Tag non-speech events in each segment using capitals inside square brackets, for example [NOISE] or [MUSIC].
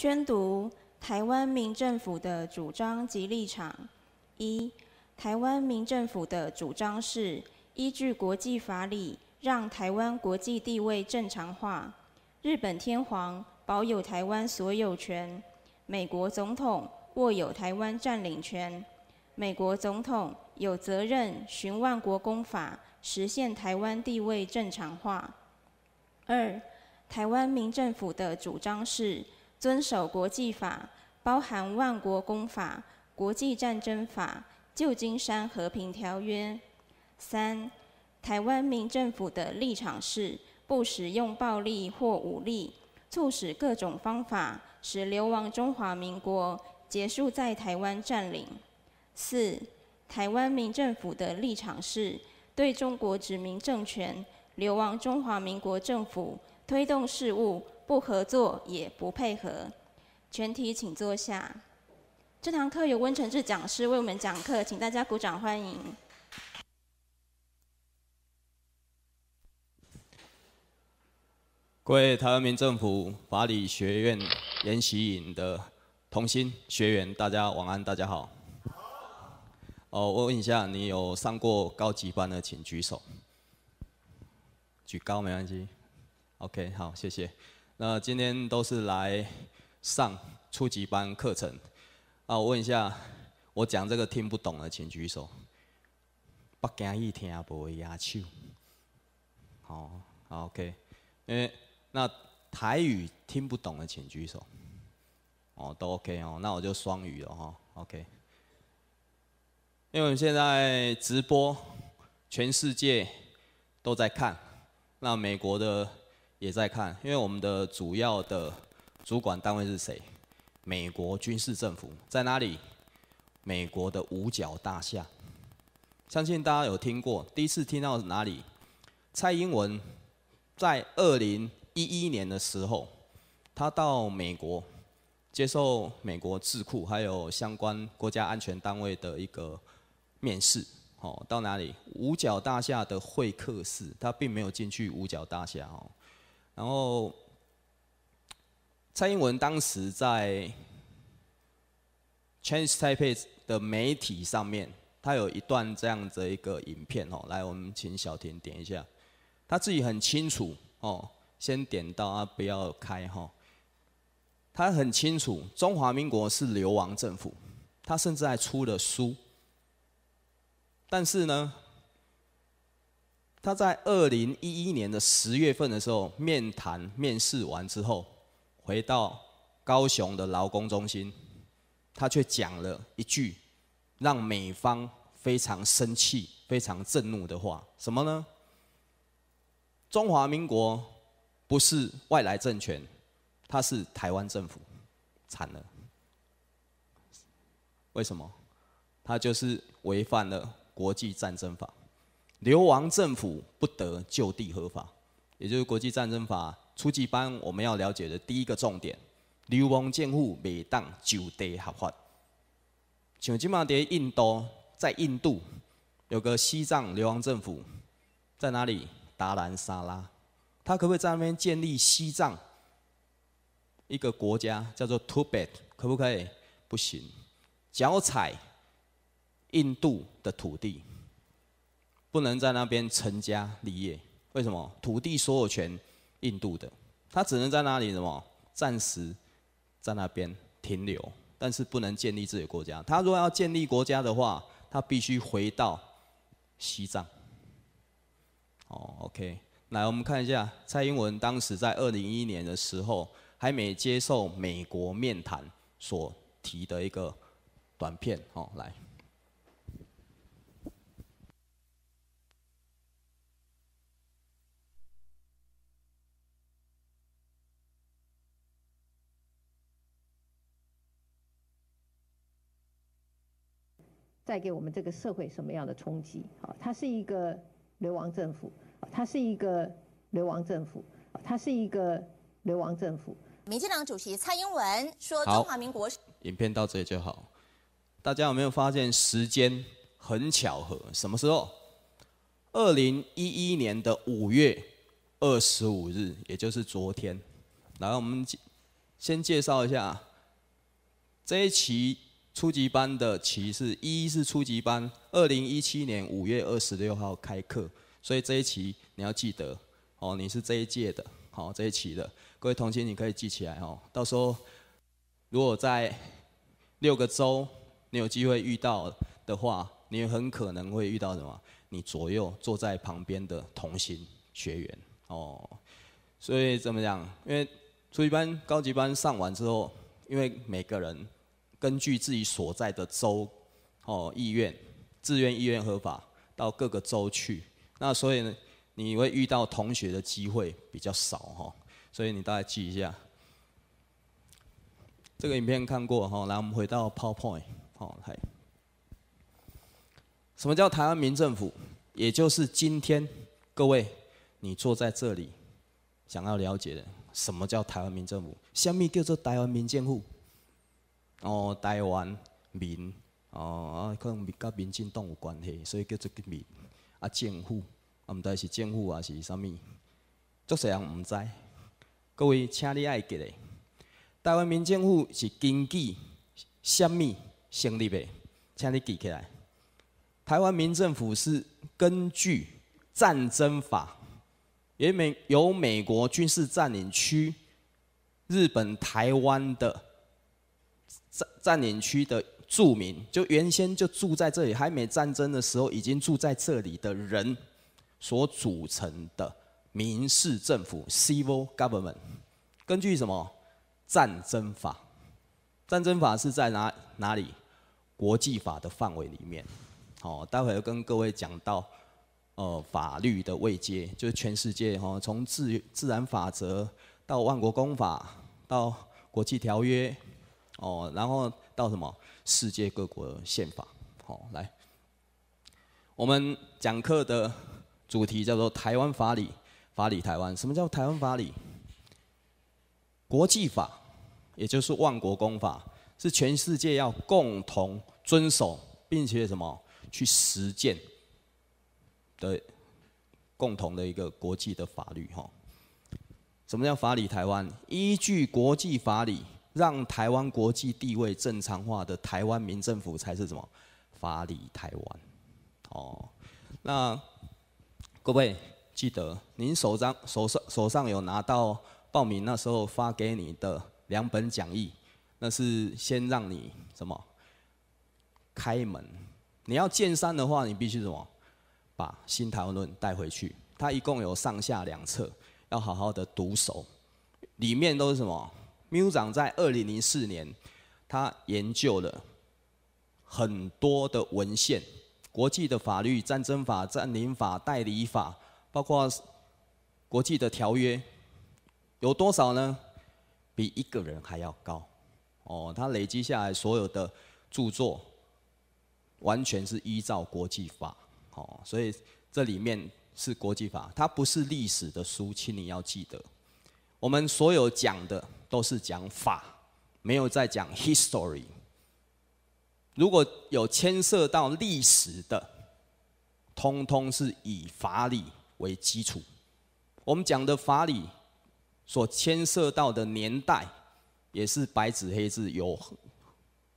宣读台湾民政府的主张及立场：一、台湾民政府的主张是依据国际法理，让台湾国际地位正常化。日本天皇保有台湾所有权，美国总统握有台湾占领权，美国总统有责任循万国公法实现台湾地位正常化。二、台湾民政府的主张是。遵守国际法，包含万国公法、国际战争法、旧金山和平条约。三、台湾民政府的立场是不使用暴力或武力，促使各种方法使流亡中华民国结束在台湾占领。四、台湾民政府的立场是对中国殖民政权、流亡中华民国政府推动事务。不合作也不配合，全体请坐下。这堂课由温承志讲师为我们讲课，请大家鼓掌欢迎。各位台湾民政府法理学院研习颖的同心学员，大家晚安，大家好。哦，我问一下，你有上过高级班的，请举手，举高没关系。OK，好，谢谢。那今天都是来上初级班课程啊！我问一下，我讲这个听不懂的请举手。不建议听不会压手。好，OK。诶，那台语听不懂的请举手。哦，都 OK 哦。那我就双语了哈，OK。因为我们现在直播，全世界都在看。那美国的。也在看，因为我们的主要的主管单位是谁？美国军事政府在哪里？美国的五角大厦，相信大家有听过。第一次听到哪里？蔡英文在二零一一年的时候，他到美国接受美国智库还有相关国家安全单位的一个面试，哦，到哪里？五角大厦的会客室。他并没有进去五角大厦哦。然后，蔡英文当时在 Chinese Taipei 的媒体上面，他有一段这样的一个影片哦，来，我们请小田点一下。他自己很清楚哦，先点到啊，不要开哈。他很清楚中华民国是流亡政府，他甚至还出了书。但是呢？他在二零一一年的十月份的时候，面谈面试完之后，回到高雄的劳工中心，他却讲了一句，让美方非常生气、非常震怒的话，什么呢？中华民国不是外来政权，它是台湾政府，惨了！为什么？他就是违反了国际战争法。流亡政府不得就地合法，也就是国际战争法初级班我们要了解的第一个重点：流亡政护未当就地合法。像今马在印度，在印度有个西藏流亡政府，在哪里？达兰萨拉。他可不可以在那边建立西藏一个国家，叫做 Tibet？可不可以？不行，脚踩印度的土地。不能在那边成家立业，为什么？土地所有权印度的，他只能在那里什么？暂时在那边停留，但是不能建立自己的国家。他如果要建立国家的话，他必须回到西藏。哦，OK，来，我们看一下蔡英文当时在二零一一年的时候，还没接受美国面谈所提的一个短片哦，来。带给我们这个社会什么样的冲击？好，它是一个流亡政府，它是一个流亡政府，它是一个流亡政府。民进党主席蔡英文说：“中华民国。”影片到这里就好。大家有没有发现时间很巧合？什么时候？二零一一年的五月二十五日，也就是昨天。来，我们先介绍一下这一期。初级班的旗是一是初级班，二零一七年五月二十六号开课，所以这一期你要记得哦，你是这一届的，好这一期的各位童学，你可以记起来哦，到时候如果在六个周你有机会遇到的话，你很可能会遇到什么？你左右坐在旁边的童行学员哦，所以怎么讲？因为初级班、高级班上完之后，因为每个人。根据自己所在的州，哦，意愿，自愿、意愿合法，到各个州去。那所以呢，你会遇到同学的机会比较少，哈。所以你大概记一下，这个影片看过，哈。来，我们回到 PowerPoint，好，来，什么叫台湾民政府？也就是今天各位你坐在这里想要了解的，什么叫台湾民政府？下面叫做台湾民政府。哦，台湾民哦，啊，可能甲民进党有关系，所以叫做个民啊政府，啊，毋知是政府还是啥物，足多人毋知。各位，请你爱记咧，台湾民政府是根据啥物成立的，请你记起来。台湾民政府是根据战争法，由美由美国军事占领区日本台湾的。占占领区的住民，就原先就住在这里，还没战争的时候已经住在这里的人所组成的民事政府 （civil government），根据什么战争法？战争法是在哪哪里？国际法的范围里面。好，待会跟各位讲到呃法律的位阶，就是全世界哈，从自自然法则到万国公法到国际条约。哦，然后到什么世界各国宪法？好，来，我们讲课的主题叫做“台湾法理”，“法理台湾”？什么叫“台湾法理”？国际法，也就是万国公法，是全世界要共同遵守并且什么去实践的共同的一个国际的法律。哈，什么叫“法理台湾”？依据国际法理。让台湾国际地位正常化的台湾民政府才是什么？法理台湾。哦，那各位记得，您手上手上手上有拿到报名那时候发给你的两本讲义，那是先让你什么开门。你要见山的话，你必须什么把《新台湾论》带回去。它一共有上下两册，要好好的读熟，里面都是什么？秘书长在二零零四年，他研究了很多的文献，国际的法律、战争法、占领法、代理法，包括国际的条约，有多少呢？比一个人还要高。哦，他累积下来所有的著作，完全是依照国际法。哦，所以这里面是国际法，它不是历史的书，请你要记得，我们所有讲的。都是讲法，没有在讲 history。如果有牵涉到历史的，通通是以法理为基础。我们讲的法理，所牵涉到的年代，也是白纸黑字有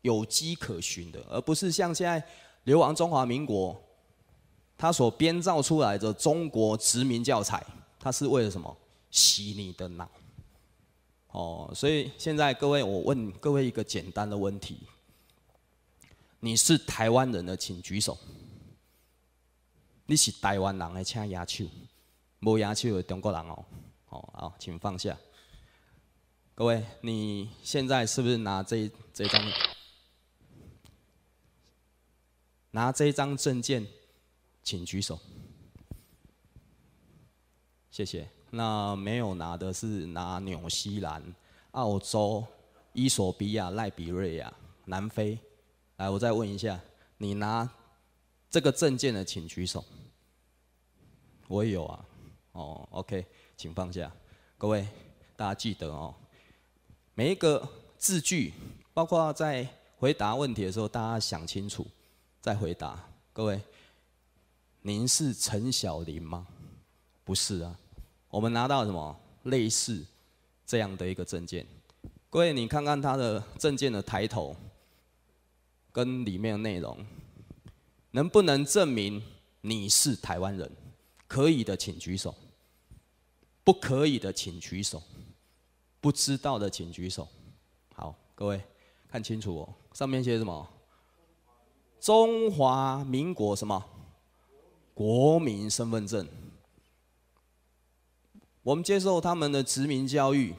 有迹可循的，而不是像现在流亡中华民国，他所编造出来的中国殖民教材，他是为了什么？洗你的脑。哦，所以现在各位，我问各位一个简单的问题：你是台湾人的，请举手；你是台湾人的，请右手；无右手的中国人哦，哦好，请放下。各位，你现在是不是拿这这张？拿这一张证件，请举手。谢谢。那没有拿的是拿纽西兰、澳洲、伊索比亚、赖比瑞亚、南非。来，我再问一下，你拿这个证件的请举手。我有啊。哦，OK，请放下。各位，大家记得哦，每一个字句，包括在回答问题的时候，大家想清楚再回答。各位，您是陈小林吗？不是啊。我们拿到什么类似这样的一个证件？各位，你看看他的证件的抬头跟里面的内容，能不能证明你是台湾人？可以的，请举手；不可以的，请举手；不知道的，请举手。好，各位看清楚哦，上面写什么？中华民国什么国民身份证？我们接受他们的殖民教育，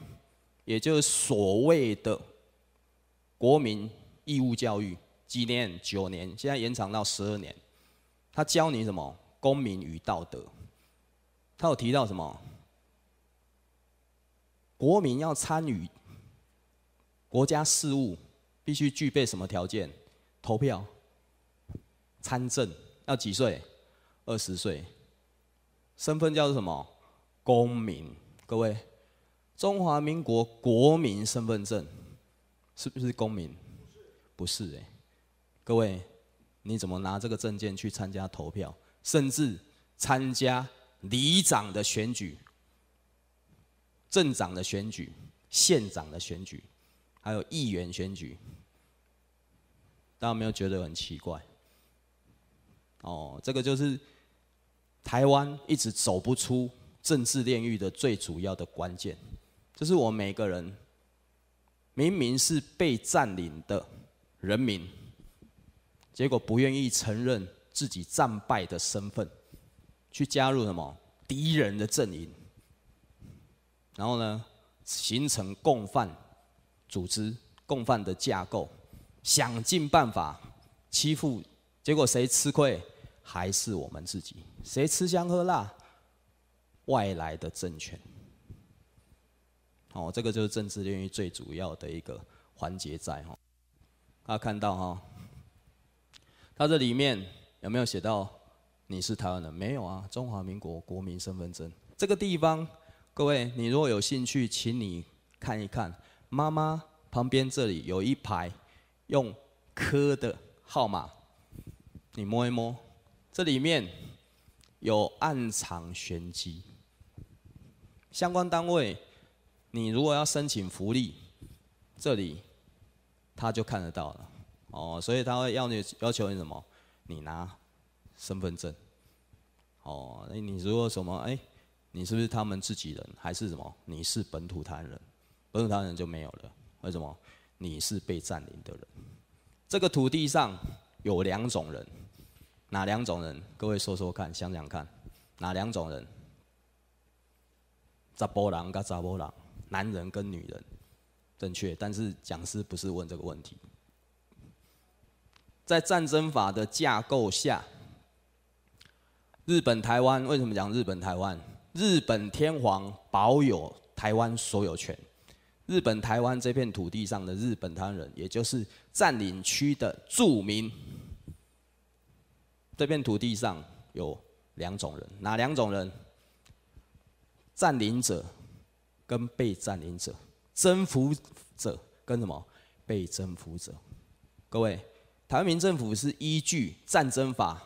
也就是所谓的国民义务教育，几年？九年，现在延长到十二年。他教你什么？公民与道德。他有提到什么？国民要参与国家事务，必须具备什么条件？投票、参政要几岁？二十岁。身份叫做什么？公民，各位，中华民国国民身份证是不是公民？不是，哎，各位，你怎么拿这个证件去参加投票，甚至参加里长的选举、镇长的选举、县长的选举，还有议员选举？大家没有觉得很奇怪？哦，这个就是台湾一直走不出。政治炼狱的最主要的关键，就是我们每个人明明是被占领的人民，结果不愿意承认自己战败的身份，去加入什么敌人的阵营，然后呢，形成共犯组织、共犯的架构，想尽办法欺负，结果谁吃亏还是我们自己，谁吃香喝辣。外来的政权，哦，这个就是政治领域最主要的一个环节在哈。大家看到哈，它这里面有没有写到你是台湾人？没有啊，中华民国国民身份证。这个地方，各位，你如果有兴趣，请你看一看，妈妈旁边这里有一排用科的号码，你摸一摸，这里面有暗藏玄机。相关单位，你如果要申请福利，这里他就看得到了。哦，所以他会要你要求你什么？你拿身份证。哦，那你如果什么？哎，你是不是他们自己人？还是什么？你是本土他人？本土他人就没有了。为什么？你是被占领的人。这个土地上有两种人，哪两种人？各位说说看，想想看，哪两种人？杂波浪跟杂波浪，男人跟女人，正确。但是讲师不是问这个问题。在战争法的架构下，日本台湾为什么讲日本台湾？日本天皇保有台湾所有权，日本台湾这片土地上的日本台湾人，也就是占领区的住民，这片土地上有两种人，哪两种人？占领者跟被占领者，征服者跟什么被征服者？各位，台湾民政府是依据战争法，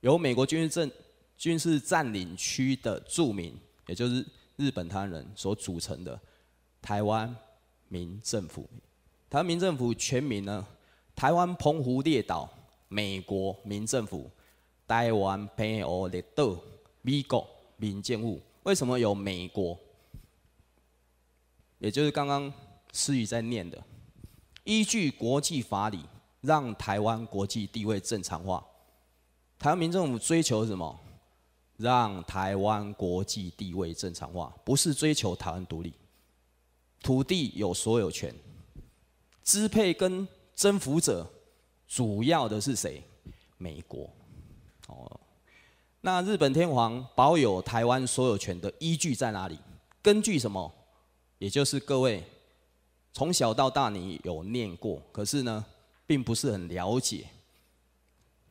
由美国军事政军事占领区的住民，也就是日本台湾人所组成的台湾民政府。台湾民政府全名呢？台湾澎湖列岛美国民政府，台湾澎湖列岛美国民政府。为什么有美国？也就是刚刚思雨在念的，依据国际法理，让台湾国际地位正常化。台湾民政府追求什么？让台湾国际地位正常化，不是追求台湾独立。土地有所有权，支配跟征服者主要的是谁？美国。那日本天皇保有台湾所有权的依据在哪里？根据什么？也就是各位从小到大你有念过，可是呢，并不是很了解。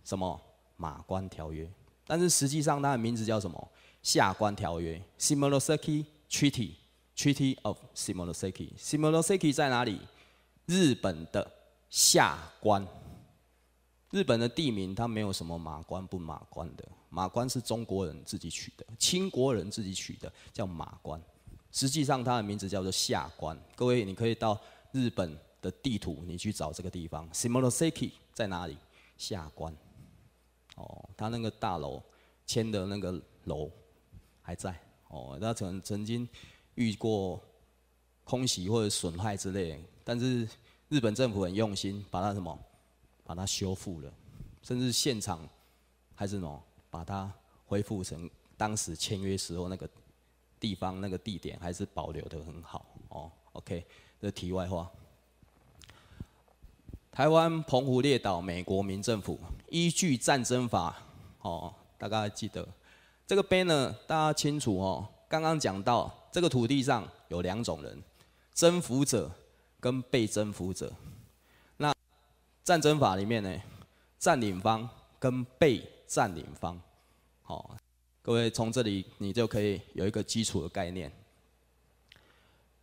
什么《马关条约》？但是实际上它的名字叫什么？《下关条约 s i m o l a s a n e s i Treaty Treaty of s i m o l a s a n e s i s i m o j a p a e s e 在哪里？日本的下关。日本的地名，它没有什么马关不马关的，马关是中国人自己取的，清国人自己取的，叫马关。实际上它的名字叫做下关。各位，你可以到日本的地图，你去找这个地方 s i m o t s e k i 在哪里？下关。哦，它那个大楼，签的那个楼，还在。哦，他曾曾经遇过空袭或者损害之类，但是日本政府很用心，把它什么？把它修复了，甚至现场还是喏，把它恢复成当时签约时候那个地方、那个地点，还是保留的很好哦。OK，这题外话，台湾澎湖列岛美国民政府依据战争法哦，大家记得这个碑呢，大家清楚哦。刚刚讲到这个土地上有两种人：征服者跟被征服者。战争法里面呢，占领方跟被占领方，好，各位从这里你就可以有一个基础的概念。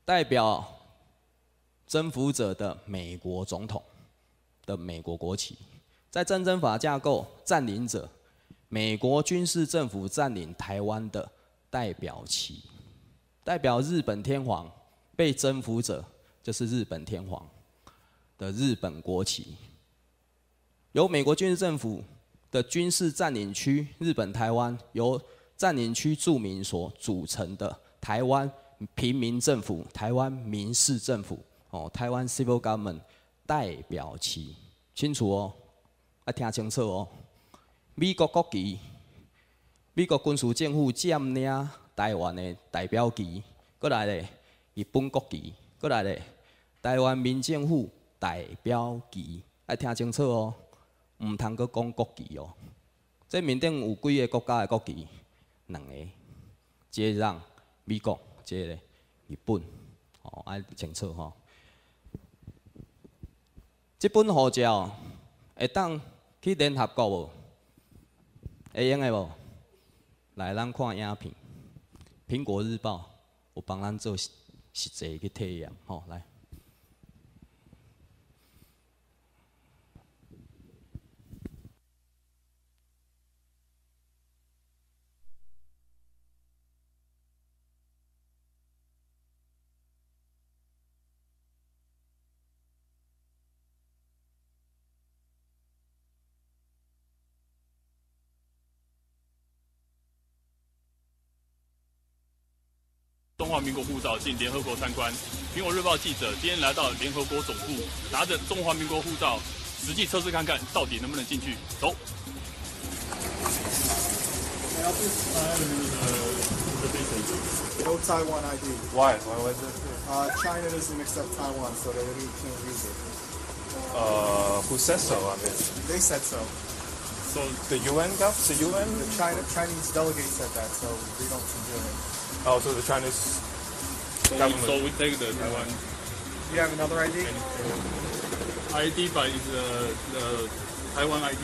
代表征服者的美国总统的美国国旗，在战争法架构，占领者美国军事政府占领台湾的代表旗，代表日本天皇被征服者就是日本天皇的日本国旗。由美国军事政府的军事占领区日本台湾，由占领区住民所组成的台湾平民政府、台湾民事政府哦，台湾 civil government 代表旗，清楚哦，要听清楚哦。美国国旗，美国军事政府占领台湾的代表旗，过来的日本国旗，过来的台湾民政府代表旗，要听清楚哦。毋通阁讲国旗哦！即面顶有几个国家的国旗？两个，一个让美国，一个日本。哦，爱清楚吼。即本护照会当去联合国无？会用的无？来，咱看影片。《苹果日报》有帮咱做实实侪去体验吼，来。中华民国护照进联合国参观。苹果日报记者今天来到联合国总部，拿着中华民国护照，实际测试看看到底能不能进去。走。This is the visa. No Taiwan ID. Why? Why is it? Ah, China doesn't accept Taiwan, so they really can't use it. Ah, who says so? I mean, they said so. So the UN? The UN? The China Chinese delegate said that, so we don't consider it. Oh, so the Chinese. So, government. we, so we take the Taiwan. You have another ID? ID, uh, but it's uh, the Taiwan ID.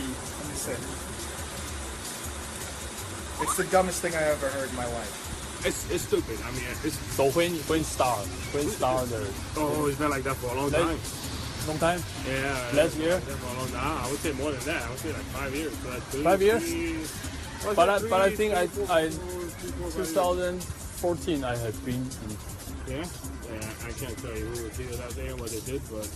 see. It's the dumbest thing I ever heard in my life. It's, it's stupid. I mean, it's so when when start? when start? Oh, it's been like that for a long time. Long time. Yeah. Last year. For a long time. I would say more than that. I would say like five years. five years. Three, but I, but I think I I 2000. 14 I have been Yeah? yeah, I can't tell you who was here that day and what they did, but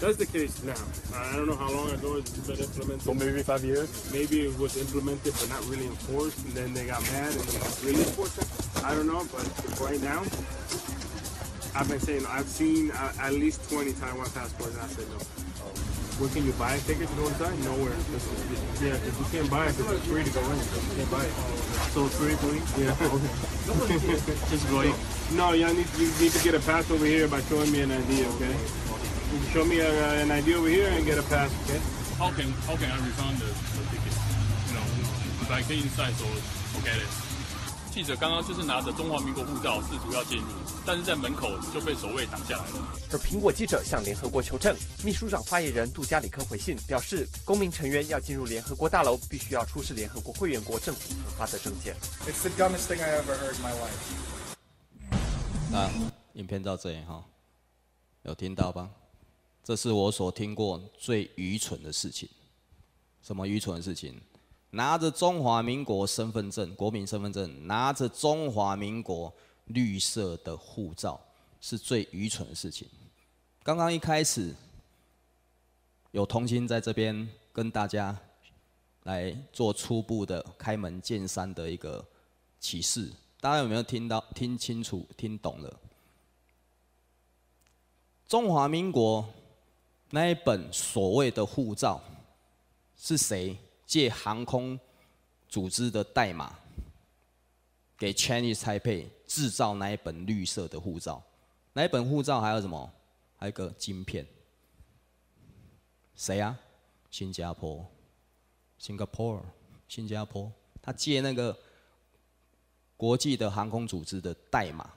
that's the case now. I don't know how long ago it's been implemented. So maybe five years? Maybe it was implemented but not really enforced, and then they got mad and they really enforced it. I don't know, but right now, I've been saying I've seen uh, at least 20 Taiwan passports, and I said no. Oh. Where can you buy a ticket to go inside? Nowhere. yeah, if you can't buy it, it's free to go in. So you can't buy it. So it's free, please? Yeah. [LAUGHS] Just go in. [LAUGHS] No, y'all need, you need to get a pass over here by showing me an ID, okay? You can show me a, uh, an ID over here and get a pass, okay? Okay, okay, I refund the, the ticket. You know, because I came inside, so forget it. 记者刚刚就是拿着中华民国护照试图要进入，但是在门口就被守卫挡下来了。而苹果记者向联合国求证，秘书长发言人杜加里科回信表示，公民成员要进入联合国大楼，必须要出示联合国会员国政府核发的证件。啊，影片到这里哈，有听到吧？这是我所听过最愚蠢的事情。什么愚蠢的事情？拿着中华民国身份证、国民身份证，拿着中华民国绿色的护照，是最愚蠢的事情。刚刚一开始，有童心在这边跟大家来做初步的开门见山的一个启示，大家有没有听到、听清楚、听懂了？中华民国那一本所谓的护照是谁？借航空组织的代码给 Chinese Taipei 制造那一本绿色的护照，那一本护照还有什么？还有个晶片。谁啊？新加坡，Singapore，新加坡。他借那个国际的航空组织的代码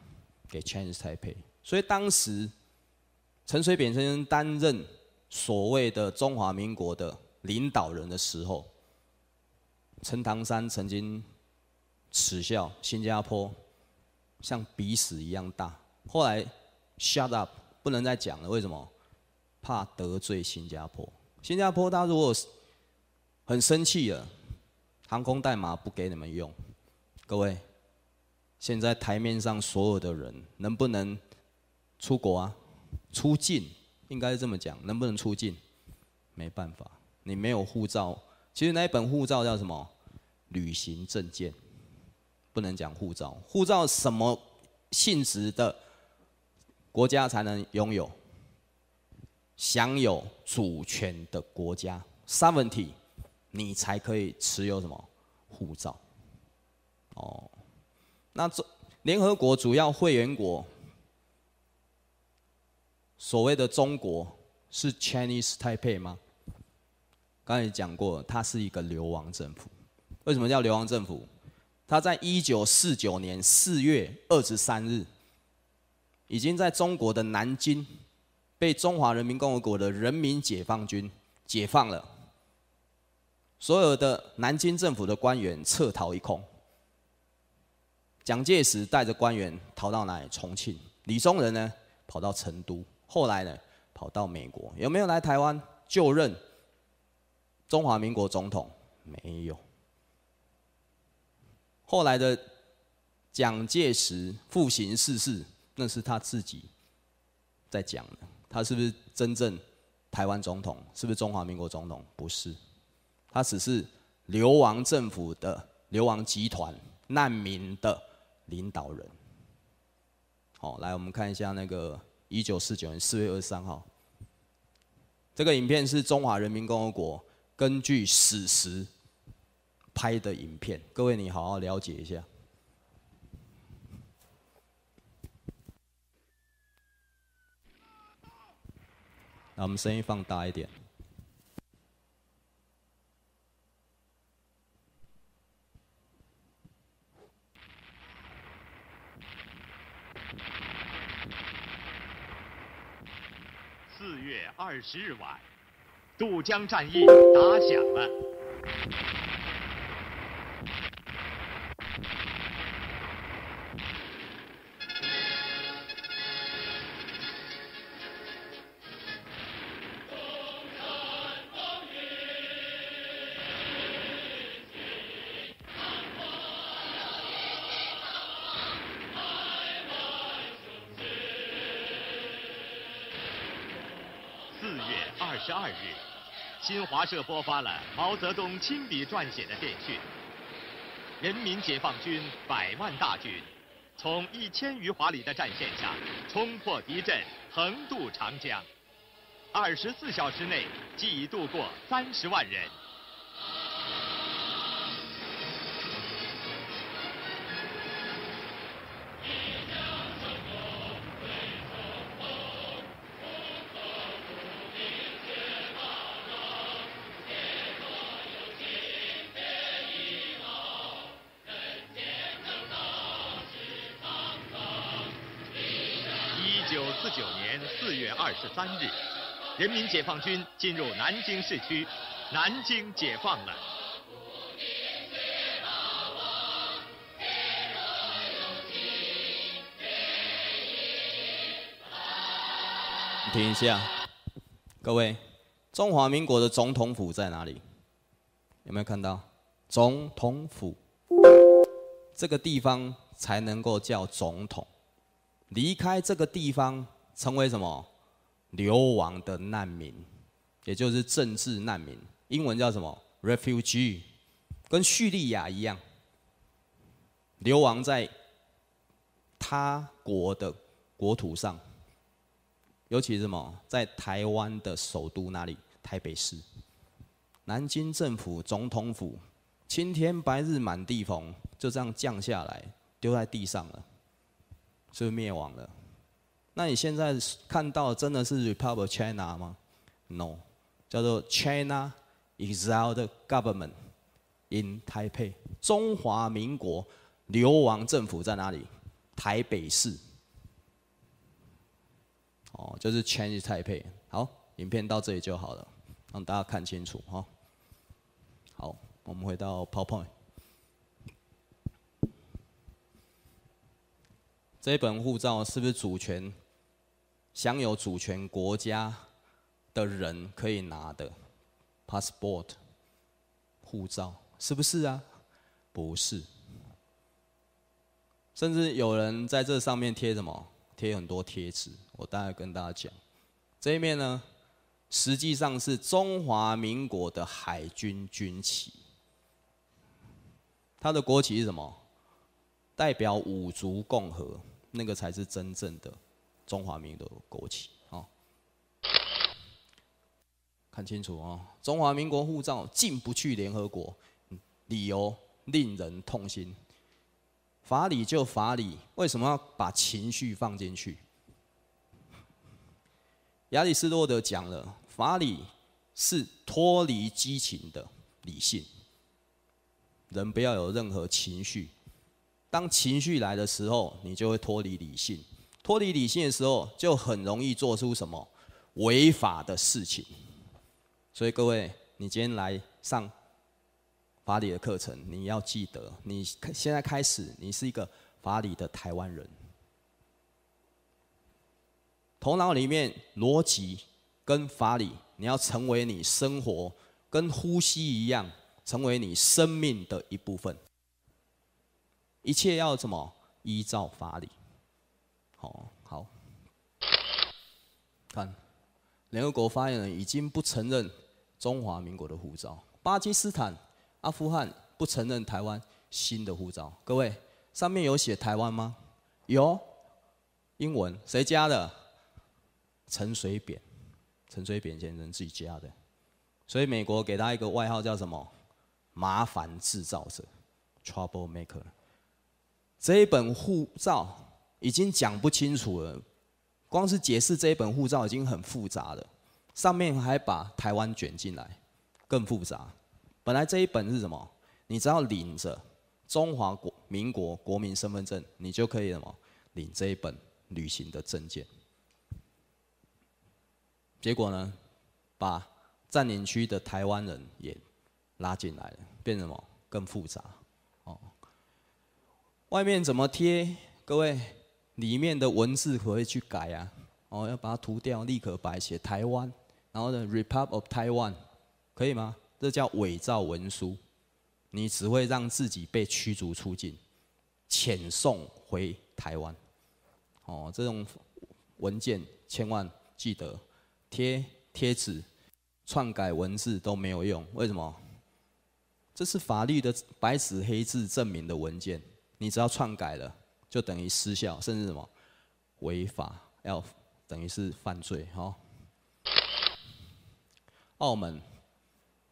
给 Chinese Taipei。所以当时陈水扁先生担任所谓的中华民国的领导人的时候。陈唐山曾经耻笑新加坡像鼻屎一样大，后来 shut up 不能再讲了，为什么？怕得罪新加坡。新加坡他如果很生气了，航空代码不给你们用。各位，现在台面上所有的人能不能出国啊？出境应该是这么讲，能不能出境？没办法，你没有护照。其实那一本护照叫什么？旅行证件，不能讲护照。护照什么性质的国家才能拥有？享有主权的国家，seventy，你才可以持有什么护照？哦，那中联合国主要会员国，所谓的中国是 Chinese Taipei 吗？刚才讲过，他是一个流亡政府。为什么叫流亡政府？他在一九四九年四月二十三日，已经在中国的南京被中华人民共和国的人民解放军解放了。所有的南京政府的官员撤逃一空。蒋介石带着官员逃到哪里？重庆。李宗仁呢，跑到成都，后来呢，跑到美国。有没有来台湾就任？中华民国总统没有。后来的蒋介石复行逝世，那是他自己在讲的。他是不是真正台湾总统？是不是中华民国总统？不是，他只是流亡政府的流亡集团难民的领导人。好，来我们看一下那个一九四九年四月二十三号，这个影片是中华人民共和国。根据史实拍的影片，各位你好好了解一下。那我们声音放大一点。四月二十日晚。渡江战役打响了。新华社播发了毛泽东亲笔撰写的电讯：人民解放军百万大军，从一千余华里的战线上，冲破敌阵，横渡长江。二十四小时内，即已渡过三十万人。三日，人民解放军进入南京市区，南京解放了。听一下，各位，中华民国的总统府在哪里？有没有看到总统府？这个地方才能够叫总统，离开这个地方，成为什么？流亡的难民，也就是政治难民，英文叫什么？refugee，跟叙利亚一样，流亡在他国的国土上，尤其什么，在台湾的首都哪里？台北市，南京政府总统府，青天白日满地红，就这样降下来，丢在地上了，是灭亡了。那你现在看到真的是 Republic China 吗？No，叫做 China Exiled Government in Taipei，中华民国流亡政府在哪里？台北市。哦，就是 Chinese Taipei。好，影片到这里就好了，让大家看清楚哈。好，我们回到 PowerPoint，这本护照是不是主权？享有主权国家的人可以拿的 passport 护照，是不是啊？不是。甚至有人在这上面贴什么？贴很多贴纸。我大概跟大家讲，这一面呢，实际上是中华民国的海军军旗。它的国旗是什么？代表五族共和，那个才是真正的。中华民国国旗，啊，看清楚啊！中华民国护照进不去联合国，理由令人痛心。法理就法理，为什么要把情绪放进去？亚里士多德讲了，法理是脱离激情的理性，人不要有任何情绪。当情绪来的时候，你就会脱离理性。脱离理性的时候，就很容易做出什么违法的事情。所以，各位，你今天来上法理的课程，你要记得，你现在开始，你是一个法理的台湾人。头脑里面逻辑跟法理，你要成为你生活跟呼吸一样，成为你生命的一部分。一切要怎么依照法理？好好，看，联合国发言人已经不承认中华民国的护照。巴基斯坦、阿富汗不承认台湾新的护照。各位，上面有写台湾吗？有，英文，谁加的？陈水扁，陈水扁先生自己加的，所以美国给他一个外号叫什么？麻烦制造者，Trouble Maker。这一本护照。已经讲不清楚了，光是解释这一本护照已经很复杂了，上面还把台湾卷进来，更复杂。本来这一本是什么？你只要领着中华国民国国民身份证，你就可以什么领这一本旅行的证件。结果呢，把占领区的台湾人也拉进来了，变什么？更复杂哦。外面怎么贴？各位？里面的文字可以去改啊，哦，要把它涂掉，立刻白写台湾，然后呢，Republic of Taiwan，可以吗？这叫伪造文书，你只会让自己被驱逐出境，遣送回台湾。哦，这种文件千万记得，贴贴纸、篡改文字都没有用。为什么？这是法律的白纸黑字证明的文件，你只要篡改了。就等于失效，甚至什么违法，要等于是犯罪。哈，澳门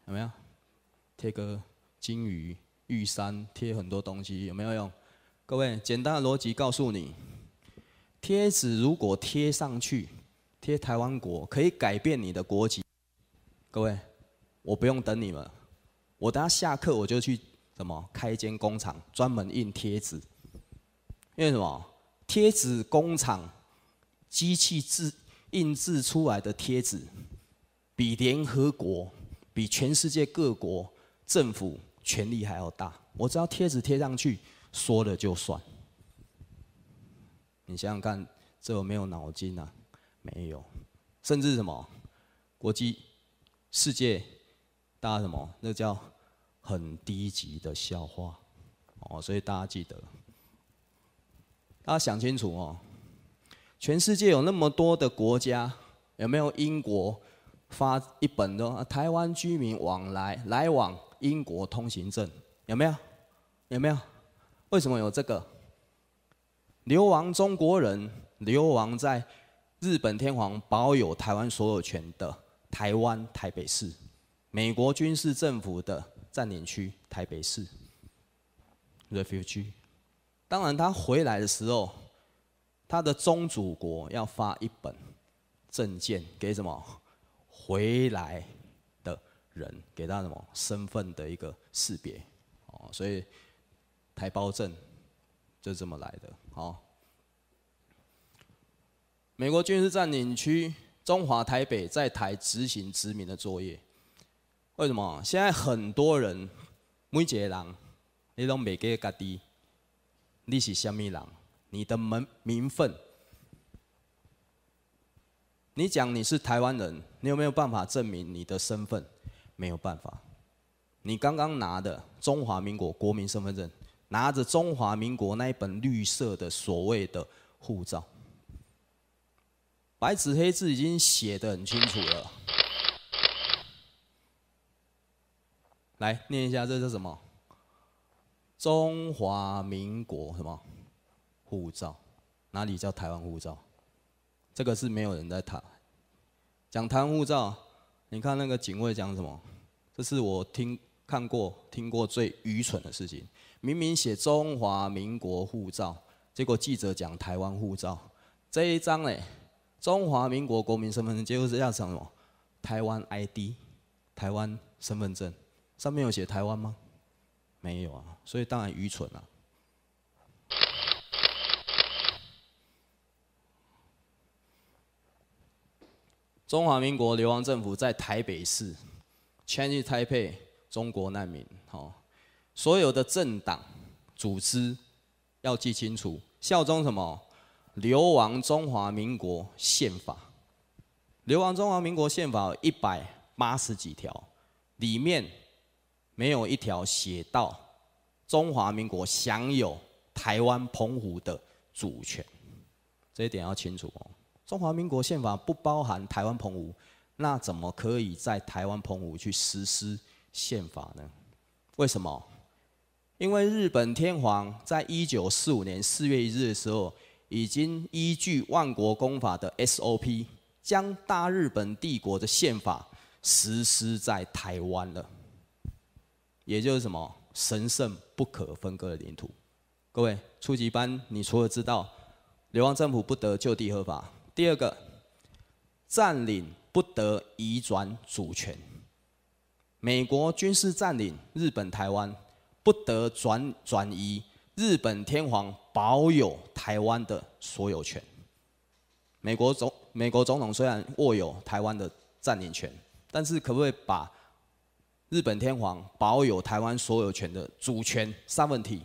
有没有贴个金鱼、玉山贴很多东西，有没有用？各位，简单的逻辑告诉你，贴纸如果贴上去，贴台湾国可以改变你的国籍。各位，我不用等你们，我等下下课我就去什么开一间工厂，专门印贴纸。因为什么？贴纸工厂机器制印制出来的贴纸，比联合国、比全世界各国政府权力还要大。我只要贴纸贴上去，说了就算。你想想看，这有没有脑筋呢？没有。甚至什么？国际、世界，大家什么？那叫很低级的笑话。哦，所以大家记得。大家想清楚哦，全世界有那么多的国家，有没有英国发一本的台湾居民往来来往英国通行证？有没有？有没有？为什么有这个？流亡中国人流亡在日本天皇保有台湾所有权的台湾台北市，美国军事政府的占领区台北市，refuge。当然，他回来的时候，他的宗主国要发一本证件给什么回来的人，给他什么身份的一个识别哦，所以台胞证就这么来的。好，美国军事占领区中华台北在台执行殖民的作业，为什么现在很多人每个人你都没给家底？你是什么人？你的门名分。你讲你是台湾人，你有没有办法证明你的身份？没有办法。你刚刚拿的中华民国国民身份证，拿着中华民国那一本绿色的所谓的护照，白纸黑字已经写的很清楚了。来念一下，这是什么？中华民国什么护照？哪里叫台湾护照？这个是没有人在谈。讲台湾护照，你看那个警卫讲什么？这是我听看过、听过最愚蠢的事情。明明写中华民国护照，结果记者讲台湾护照。这一张嘞，中华民国国民身份证，结果是要什么？台湾 ID，台湾身份证，上面有写台湾吗？没有啊，所以当然愚蠢了。中华民国流亡政府在台北市，迁入台北中国难民。好，所有的政党组织要记清楚，效忠什么？流亡中华民国宪法。流亡中华民国宪法一百八十几条里面。没有一条写到中华民国享有台湾澎湖的主权，这一点要清楚哦。中华民国宪法不包含台湾澎湖，那怎么可以在台湾澎湖去实施宪法呢？为什么？因为日本天皇在一九四五年四月一日的时候，已经依据万国公法的 SOP，将大日本帝国的宪法实施在台湾了。也就是什么神圣不可分割的领土，各位初级班，你除了知道流亡政府不得就地合法，第二个，占领不得移转主权。美国军事占领日本台湾，不得转转移，日本天皇保有台湾的所有权。美国总美国总统虽然握有台湾的占领权，但是可不可以把？日本天皇保有台湾所有权的主权三问题，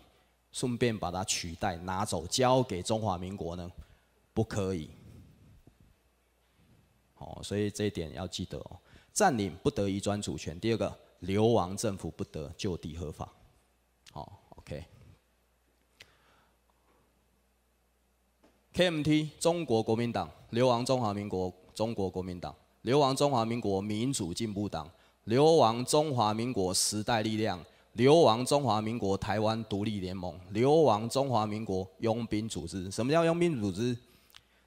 顺便把它取代拿走，交给中华民国呢？不可以。哦，所以这一点要记得哦。占领不得移转主权。第二个，流亡政府不得就地合法。好，OK。KMT 中国国民党流亡中华民国，中国国民党流亡中华民国民主进步党。流亡中华民国时代力量，流亡中华民国台湾独立联盟，流亡中华民国佣兵组织。什么叫佣兵组织？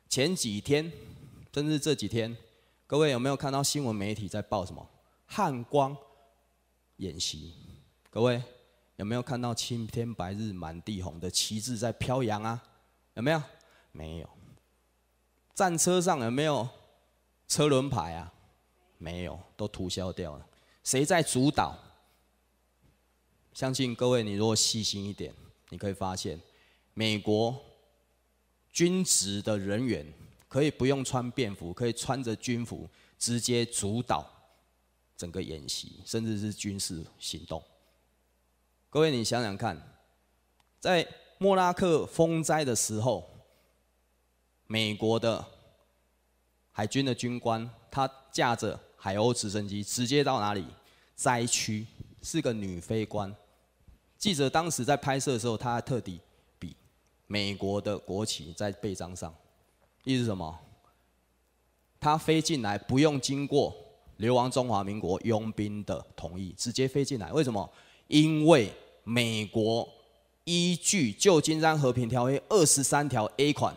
前几天，甚至这几天，各位有没有看到新闻媒体在报什么？汉光演习。各位有没有看到青天白日满地红的旗帜在飘扬啊？有没有？没有。战车上有没有车轮牌啊？没有，都涂消掉了。谁在主导？相信各位，你如果细心一点，你可以发现，美国军职的人员可以不用穿便服，可以穿着军服直接主导整个演习，甚至是军事行动。各位，你想想看，在莫拉克风灾的时候，美国的海军的军官，他驾着。海鸥直升机直接到哪里？灾区是个女飞官。记者当时在拍摄的时候，他特地比美国的国旗在背章上。意思什么？他飞进来不用经过流亡中华民国佣兵的同意，直接飞进来。为什么？因为美国依据《旧金山和平条约》二十三条 A 款，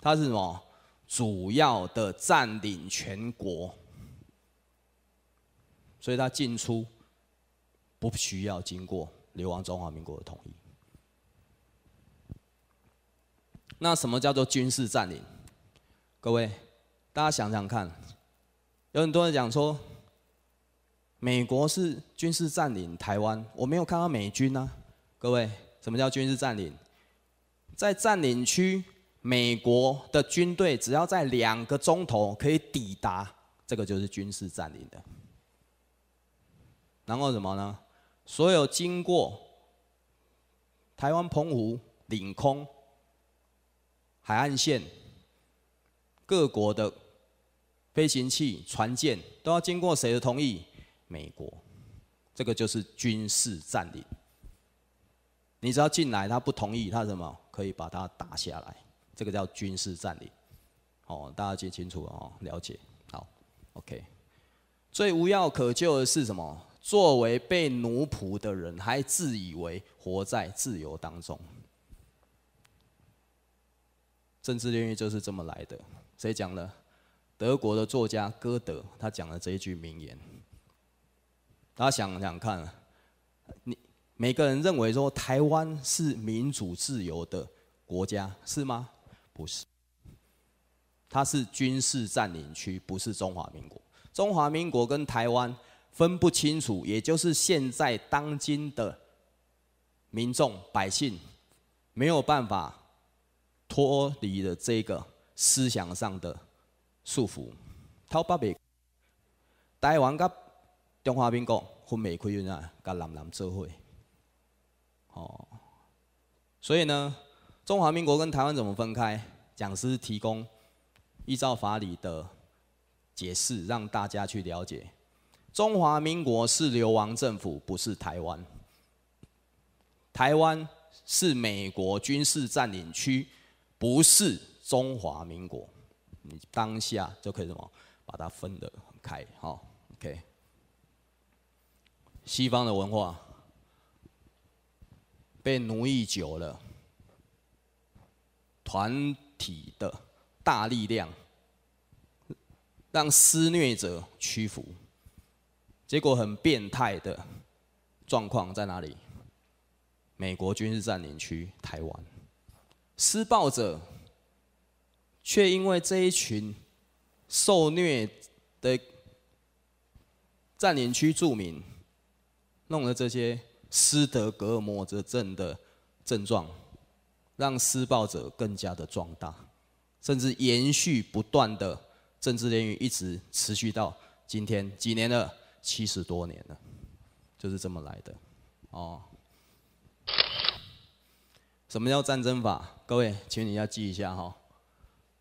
它是什么？主要的占领全国。所以他进出不需要经过流亡中华民国的同意。那什么叫做军事占领？各位，大家想想看，有很多人讲说，美国是军事占领台湾，我没有看到美军啊。各位，什么叫军事占领？在占领区，美国的军队只要在两个钟头可以抵达，这个就是军事占领的。然后什么呢？所有经过台湾澎湖领空、海岸线各国的飞行器、船舰，都要经过谁的同意？美国。这个就是军事占领。你只要进来，他不同意，他什么可以把它打下来？这个叫军事占领。哦，大家记清楚哦，了解好。OK，最无药可救的是什么？作为被奴仆的人，还自以为活在自由当中，政治监狱就是这么来的。谁讲的？德国的作家歌德，他讲了这一句名言。大家想想看，你每个人认为说台湾是民主自由的国家是吗？不是，它是军事占领区，不是中华民国。中华民国跟台湾。分不清楚，也就是现在当今的民众百姓没有办法脱离的这个思想上的束缚。台湾跟中华民国分美归啊，跟南南社会。哦，所以呢，中华民国跟台湾怎么分开？讲师提供依照法理的解释，让大家去了解。中华民国是流亡政府，不是台湾；台湾是美国军事占领区，不是中华民国。你当下就可以什么，把它分得很开，好，OK。西方的文化被奴役久了，团体的大力量让施虐者屈服。结果很变态的状况在哪里？美国军事占领区台湾，施暴者却因为这一群受虐的占领区住民，弄了这些斯德哥尔摩症的症状，让施暴者更加的壮大，甚至延续不断的政治联姻一直持续到今天几年了。七十多年了，就是这么来的，哦。什么叫战争法？各位，请你要记一下哈。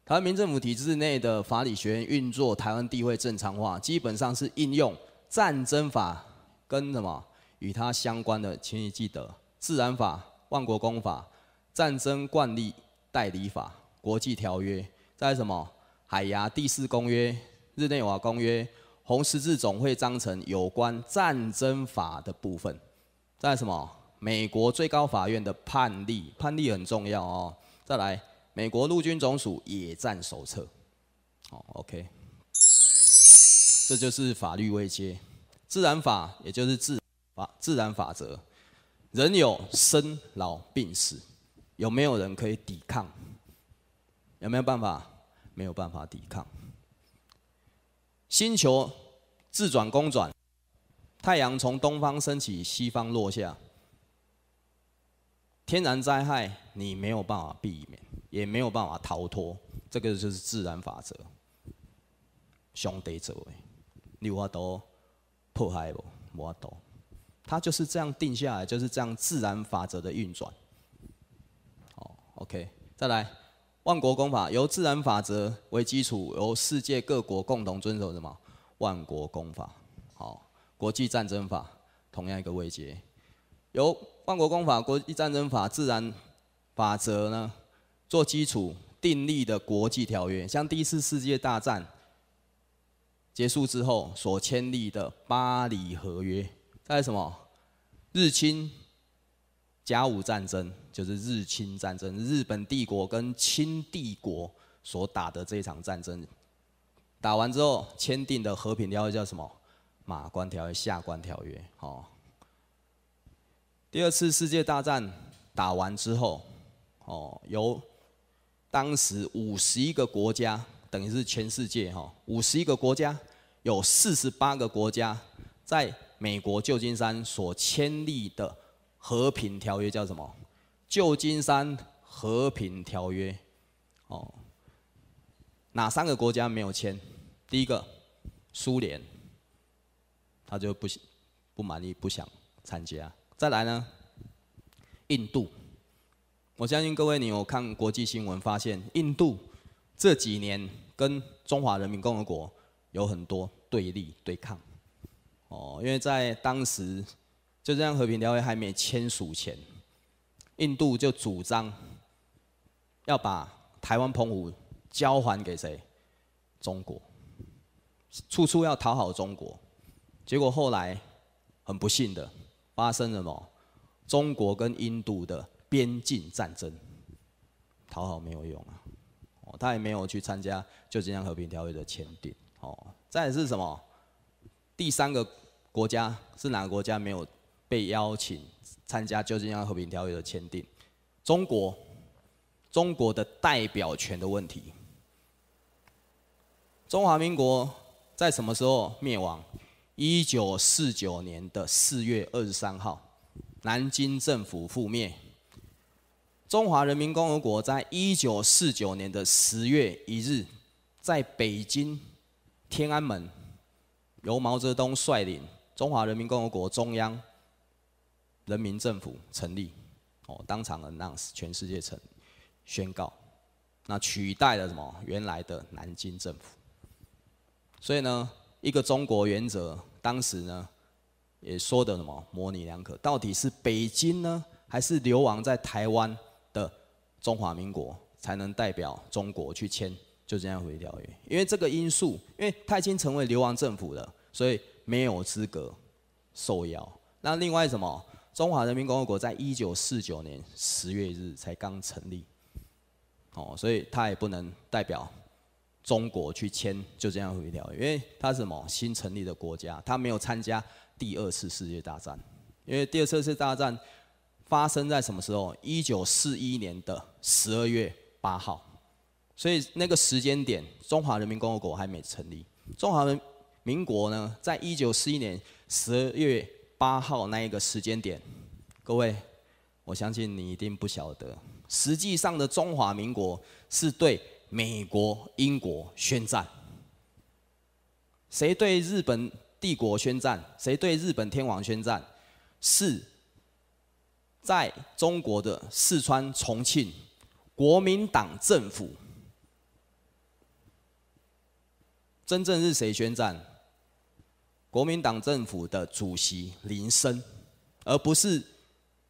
台湾民政府体制内的法理学院运作，台湾地位正常化，基本上是应用战争法跟什么与它相关的，请你记得自然法、万国公法、战争惯例代理法、国际条约，在什么海牙第四公约、日内瓦公约。红十字总会章程有关战争法的部分，在什么？美国最高法院的判例，判例很重要哦。再来，美国陆军总署野战手册。好，OK。这就是法律未接，自然法也就是自法自然法则。人有生老病死，有没有人可以抵抗？有没有办法？没有办法抵抗。星球自转公转，太阳从东方升起，西方落下。天然灾害你没有办法避免，也没有办法逃脱，这个就是自然法则。兄弟者为，你有法都迫害我，无法都，它就是这样定下来，就是这样自然法则的运转。好，OK，再来。万国公法由自然法则为基础，由世界各国共同遵守什么？万国公法，好，国际战争法同样一个位阶，由万国公法、国际战争法、自然法则呢做基础订立的国际条约，像第一次世界大战结束之后所签立的巴黎合约，在什么日清甲午战争？就是日清战争，日本帝国跟清帝国所打的这场战争，打完之后签订的和平条约叫什么？马关条约、下关条约。哦。第二次世界大战打完之后，哦，由当时五十一个国家，等于是全世界哈，五十一个国家，有四十八个国家在美国旧金山所签立的和平条约叫什么？旧金山和平条约，哦，哪三个国家没有签？第一个，苏联，他就不不满意，不想参加。再来呢，印度，我相信各位你有看国际新闻，发现印度这几年跟中华人民共和国有很多对立对抗。哦，因为在当时，就这样和平条约还没签署前。印度就主张要把台湾澎湖交还给谁？中国。处处要讨好中国，结果后来很不幸的发生了什么？中国跟印度的边境战争，讨好没有用啊！哦，他也没有去参加旧金山和平条约的签订。哦，再是什么？第三个国家是哪个国家没有被邀请？参加旧金山和平条约的签订，中国中国的代表权的问题。中华民国在什么时候灭亡？一九四九年的四月二十三号，南京政府覆灭。中华人民共和国在一九四九年的十月一日，在北京天安门，由毛泽东率领中华人民共和国中央。人民政府成立，哦，当场的让全世界成宣告，那取代了什么原来的南京政府。所以呢，一个中国原则当时呢也说的什么模棱两可，到底是北京呢，还是流亡在台湾的中华民国才能代表中国去签？就这样回条约？因为这个因素，因为已经成为流亡政府了，所以没有资格受邀。那另外什么？中华人民共和国在一九四九年十月日才刚成立，哦，所以他也不能代表中国去签就这样回条，因为是什么新成立的国家，他没有参加第二次世界大战，因为第二次世界大战发生在什么时候？一九四一年的十二月八号，所以那个时间点中华人民共和国还没成立，中华人民国呢，在一九四一年十二月。八号那一个时间点，各位，我相信你一定不晓得，实际上的中华民国是对美国、英国宣战，谁对日本帝国宣战？谁对日本天皇宣战？是在中国的四川重庆国民党政府，真正是谁宣战？国民党政府的主席林森，而不是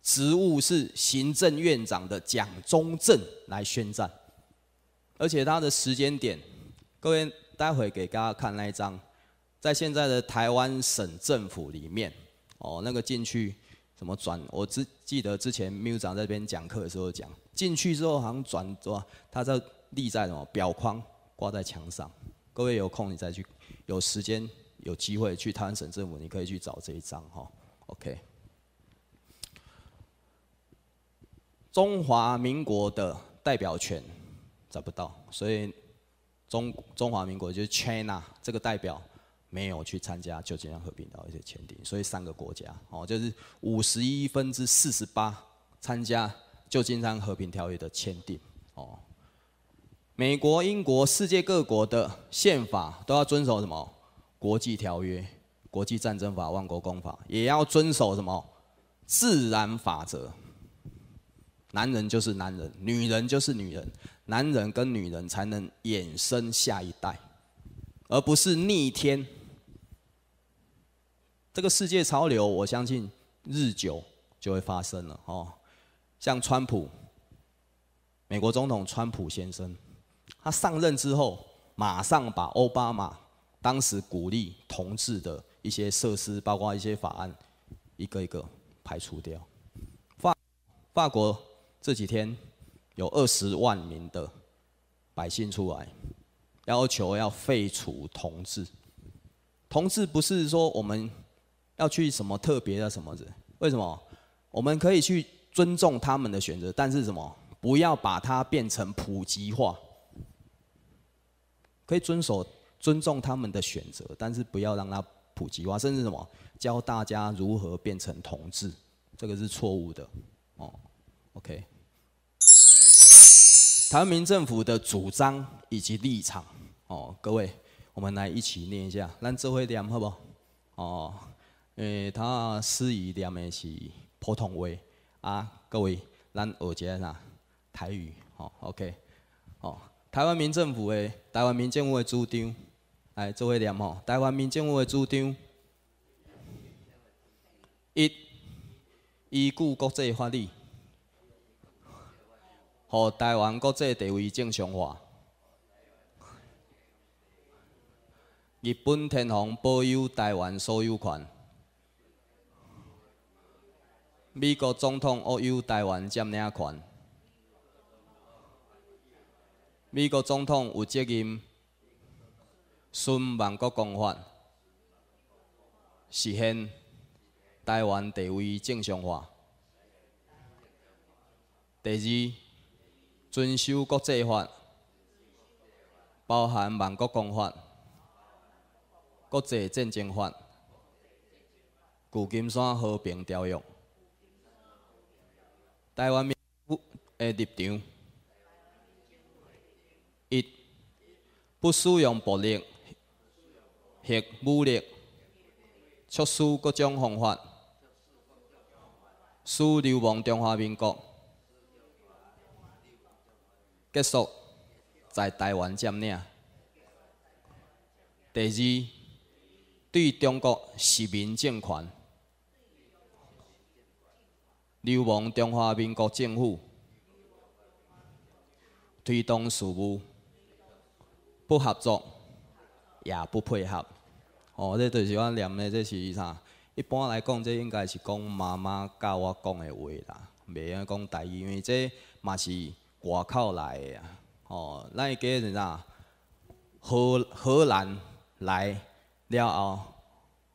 职务是行政院长的蒋中正来宣战，而且他的时间点，各位待会给大家看那一张，在现在的台湾省政府里面，哦，那个进去怎么转，我只记得之前秘书长这边讲课的时候讲，进去之后好像转，对他在立在什么表框挂在墙上，各位有空你再去，有时间。有机会去台湾省政府，你可以去找这一张哈。OK，中华民国的代表权找不到，所以中中华民国就是 China 这个代表没有去参加旧金山和平条约的签订，所以三个国家哦，就是五十一分之四十八参加旧金山和平条约的签订哦。美国、英国、世界各国的宪法都要遵守什么？国际条约、国际战争法、万国公法，也要遵守什么？自然法则。男人就是男人，女人就是女人，男人跟女人才能衍生下一代，而不是逆天。这个世界潮流，我相信日久就会发生了哦。像川普，美国总统川普先生，他上任之后，马上把奥巴马。当时鼓励同志的一些设施，包括一些法案，一个一个排除掉。法法国这几天有二十万名的百姓出来，要求要废除同志。同志不是说我们要去什么特别的什么的，为什么？我们可以去尊重他们的选择，但是什么？不要把它变成普及化，可以遵守。尊重他们的选择，但是不要让它普及化，甚至什么教大家如何变成同志，这个是错误的。哦，OK。台湾民政府的主张以及立场，哦，各位，我们来一起念一下，咱做会念好不？好？哦，诶，他适宜念的是普通话啊，各位，咱二杰呐，台语，好，OK，哦。台湾民政府的台湾民政府的主张，来做一念吼。台湾民政府的主张：一、依据国际法理，互台湾国际地位正常化；日本天皇保有台湾所有权，美国总统握有台湾占领权。美国总统有责任顺万国公法》，实现台湾地位正常化。第二，遵守国际法，包含《万国公法》、国际战争法、《旧金山和平条约》、台湾民主的立场。不使用暴力或武力，促使各种方法使流亡中华民国结束在台湾占领。第二，对中国实民政权、流亡中华民国政府推动事务。不合作，也不配合。哦，这就是我念的，这是啥？一般来讲，这应该是讲妈妈教我讲的话啦，袂用讲大意，因为这嘛是外口来的啊。哦，咱个是啥？荷荷兰来了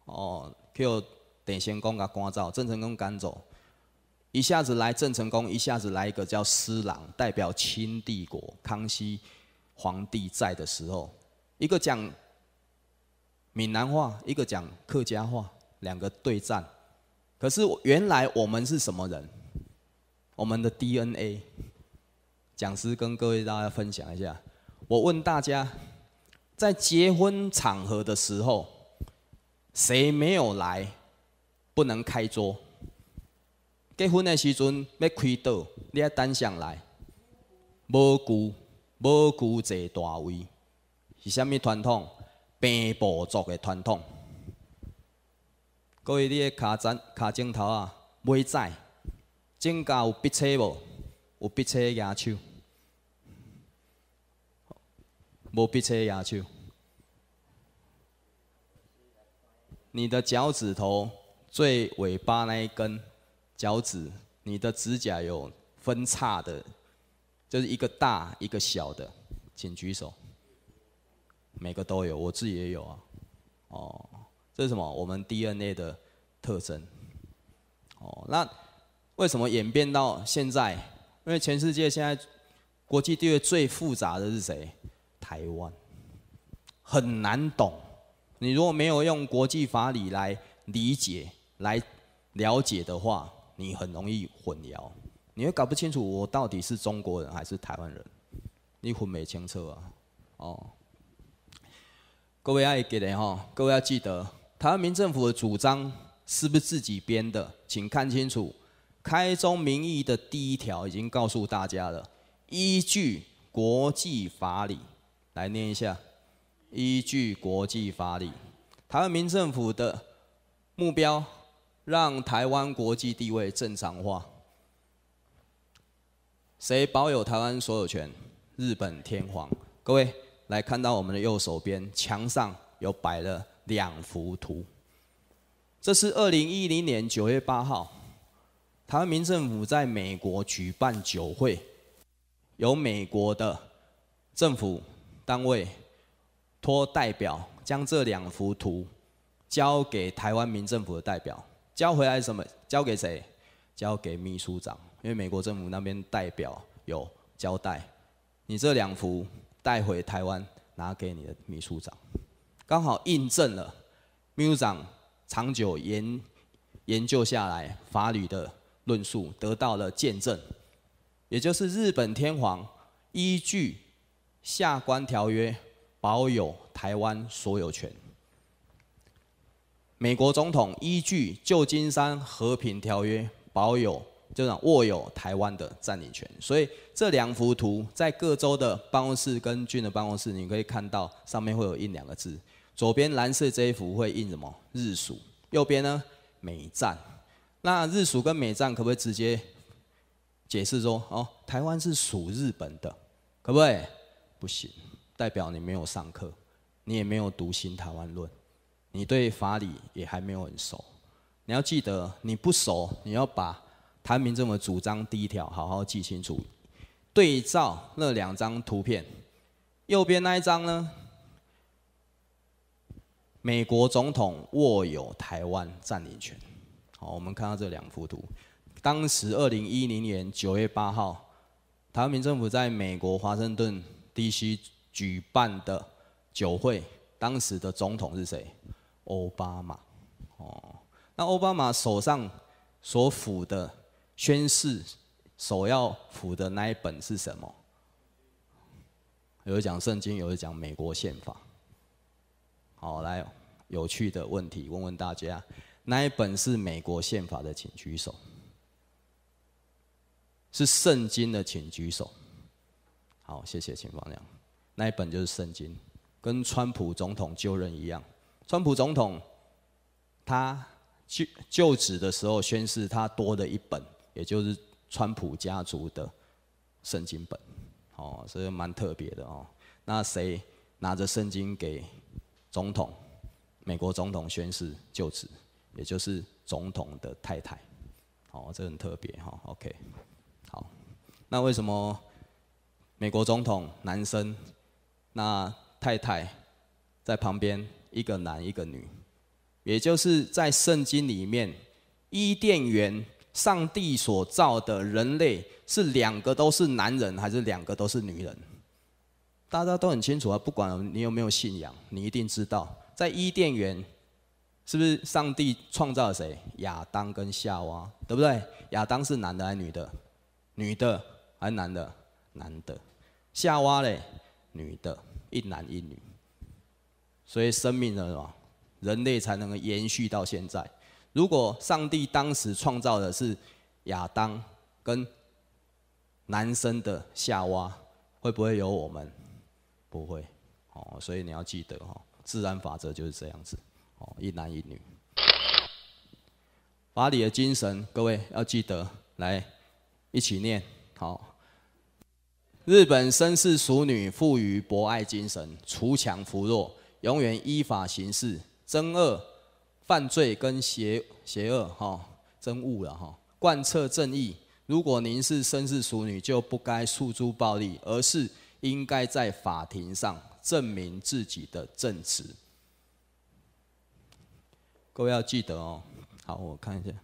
后，哦，叫郑成功甲赶走，郑成功赶走，一下子来郑成功，一下子来一个叫施琅，代表清帝国，康熙。皇帝在的时候，一个讲闽南话，一个讲客家话，两个对战。可是原来我们是什么人？我们的 DNA，讲师跟各位大家分享一下。我问大家，在结婚场合的时候，谁没有来，不能开桌？结婚的时阵要开桌，你要单上来，无顾。无固者大位，是虾物传统？平部族的传统。各位，你的脚针、脚掌头啊，买在？指甲有笔车无？有笔切牙手？无笔切牙手？你的脚趾头最尾巴那一根脚趾，你的指甲有分叉的？就是一个大，一个小的，请举手。每个都有，我自己也有啊。哦，这是什么？我们 DNA 的特征。哦，那为什么演变到现在？因为全世界现在国际地位最复杂的是谁？台湾，很难懂。你如果没有用国际法理来理解、来了解的话，你很容易混淆。你也搞不清楚我到底是中国人还是台湾人，你混没清楚啊？哦，各位要记得哈，各位要记得，台湾民政府的主张是不是自己编的？请看清楚《开宗明义》的第一条已经告诉大家了：依据国际法理，来念一下。依据国际法理，台湾民政府的目标，让台湾国际地位正常化。谁保有台湾所有权？日本天皇。各位来看到我们的右手边墙上有摆了两幅图。这是二零一零年九月八号，台湾民政府在美国举办酒会，由美国的政府单位托代表将这两幅图交给台湾民政府的代表。交回来什么？交给谁？交给秘书长。因为美国政府那边代表有交代，你这两幅带回台湾，拿给你的秘书长，刚好印证了秘书长长久研研究下来法律的论述得到了见证，也就是日本天皇依据《下关条约》保有台湾所有权，美国总统依据《旧金山和平条约》保有。就讲握有台湾的占领权，所以这两幅图在各州的办公室跟郡的办公室，你可以看到上面会有印两个字。左边蓝色这一幅会印什么？日属。右边呢？美占。那日属跟美占可不可以直接解释说，哦，台湾是属日本的？可不可以？不行，代表你没有上课，你也没有读新台湾论，你对法理也还没有很熟。你要记得，你不熟，你要把。台湾民政府主张第一条，好好记清楚。对照那两张图片，右边那一张呢？美国总统握有台湾占领权。好，我们看到这两幅图。当时二零一零年九月八号，台湾民政府在美国华盛顿 DC 举办的酒会，当时的总统是谁？奥巴马。哦，那奥巴马手上所抚的。宣誓首要服的那一本是什么？有讲圣经，有讲美国宪法。好，来，有趣的问题，问问大家，那一本是美国宪法的，请举手；是圣经的，请举手。好，谢谢秦放亮，那一本就是圣经，跟川普总统就任一样，川普总统他就就职的时候宣誓，他多了一本。也就是川普家族的圣经本，哦，这蛮特别的哦。那谁拿着圣经给总统、美国总统宣誓就职？也就是总统的太太，哦，这很特别哈。OK，好，那为什么美国总统男生，那太太在旁边一个男一个女？也就是在圣经里面伊甸园。上帝所造的人类是两个都是男人，还是两个都是女人？大家都很清楚啊，不管你有没有信仰，你一定知道，在伊甸园，是不是上帝创造了谁？亚当跟夏娃，对不对？亚当是男的还是女的？女的还是男的？男的，夏娃嘞，女的，一男一女，所以生命什么？人类才能够延续到现在。如果上帝当时创造的是亚当跟男生的夏娃，会不会有我们？不会哦，所以你要记得哈，自然法则就是这样子哦，一男一女。法理的精神，各位要记得来一起念好。日本绅士淑女，赋予博爱精神，除强扶弱，永远依法行事，争恶。犯罪跟邪邪恶，哈，真误了哈！贯彻正义，如果您是绅士淑女，就不该诉诸暴力，而是应该在法庭上证明自己的证词。各位要记得哦。好，我看一下。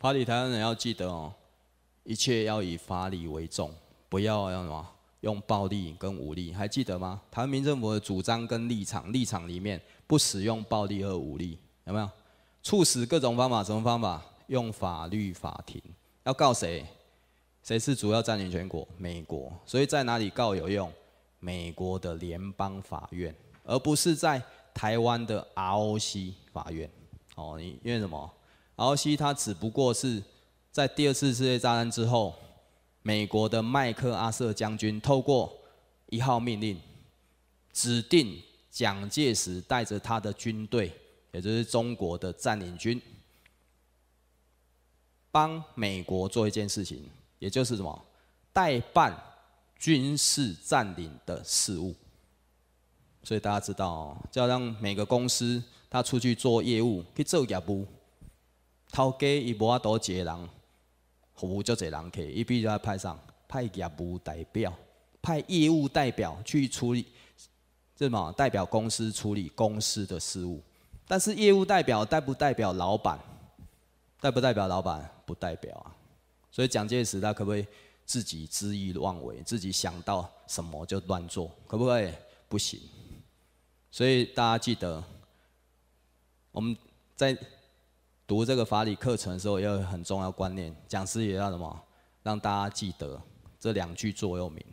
法理，台湾人要记得哦，一切要以法理为重，不要用什么用暴力跟武力，还记得吗？台湾民政府的主张跟立场，立场里面不使用暴力和武力，有没有？促使各种方法，什么方法？用法律法庭，要告谁？谁是主要占领全国？美国，所以在哪里告有用？美国的联邦法院，而不是在台湾的 ROC 法院。哦，你因为什么？然后，他只不过是在第二次世界大战之后，美国的麦克阿瑟将军透过一号命令，指定蒋介石带着他的军队，也就是中国的占领军，帮美国做一件事情，也就是什么，代办军事占领的事务。所以大家知道，就要让每个公司他出去做业务，可以做一务。头家伊无啊多个人，服务足侪人客，伊比如来派上派业务代表，派业务代表去处理，什么代表公司处理公司的事务，但是业务代表代不代表老板，代不代表老板，不代表啊。所以蒋介石他可不可以自己恣意妄为，自己想到什么就乱做，可不可以？不行。所以大家记得，我们在。读这个法理课程的时候，要有很重要观念，讲师也要什么，让大家记得这两句座右铭：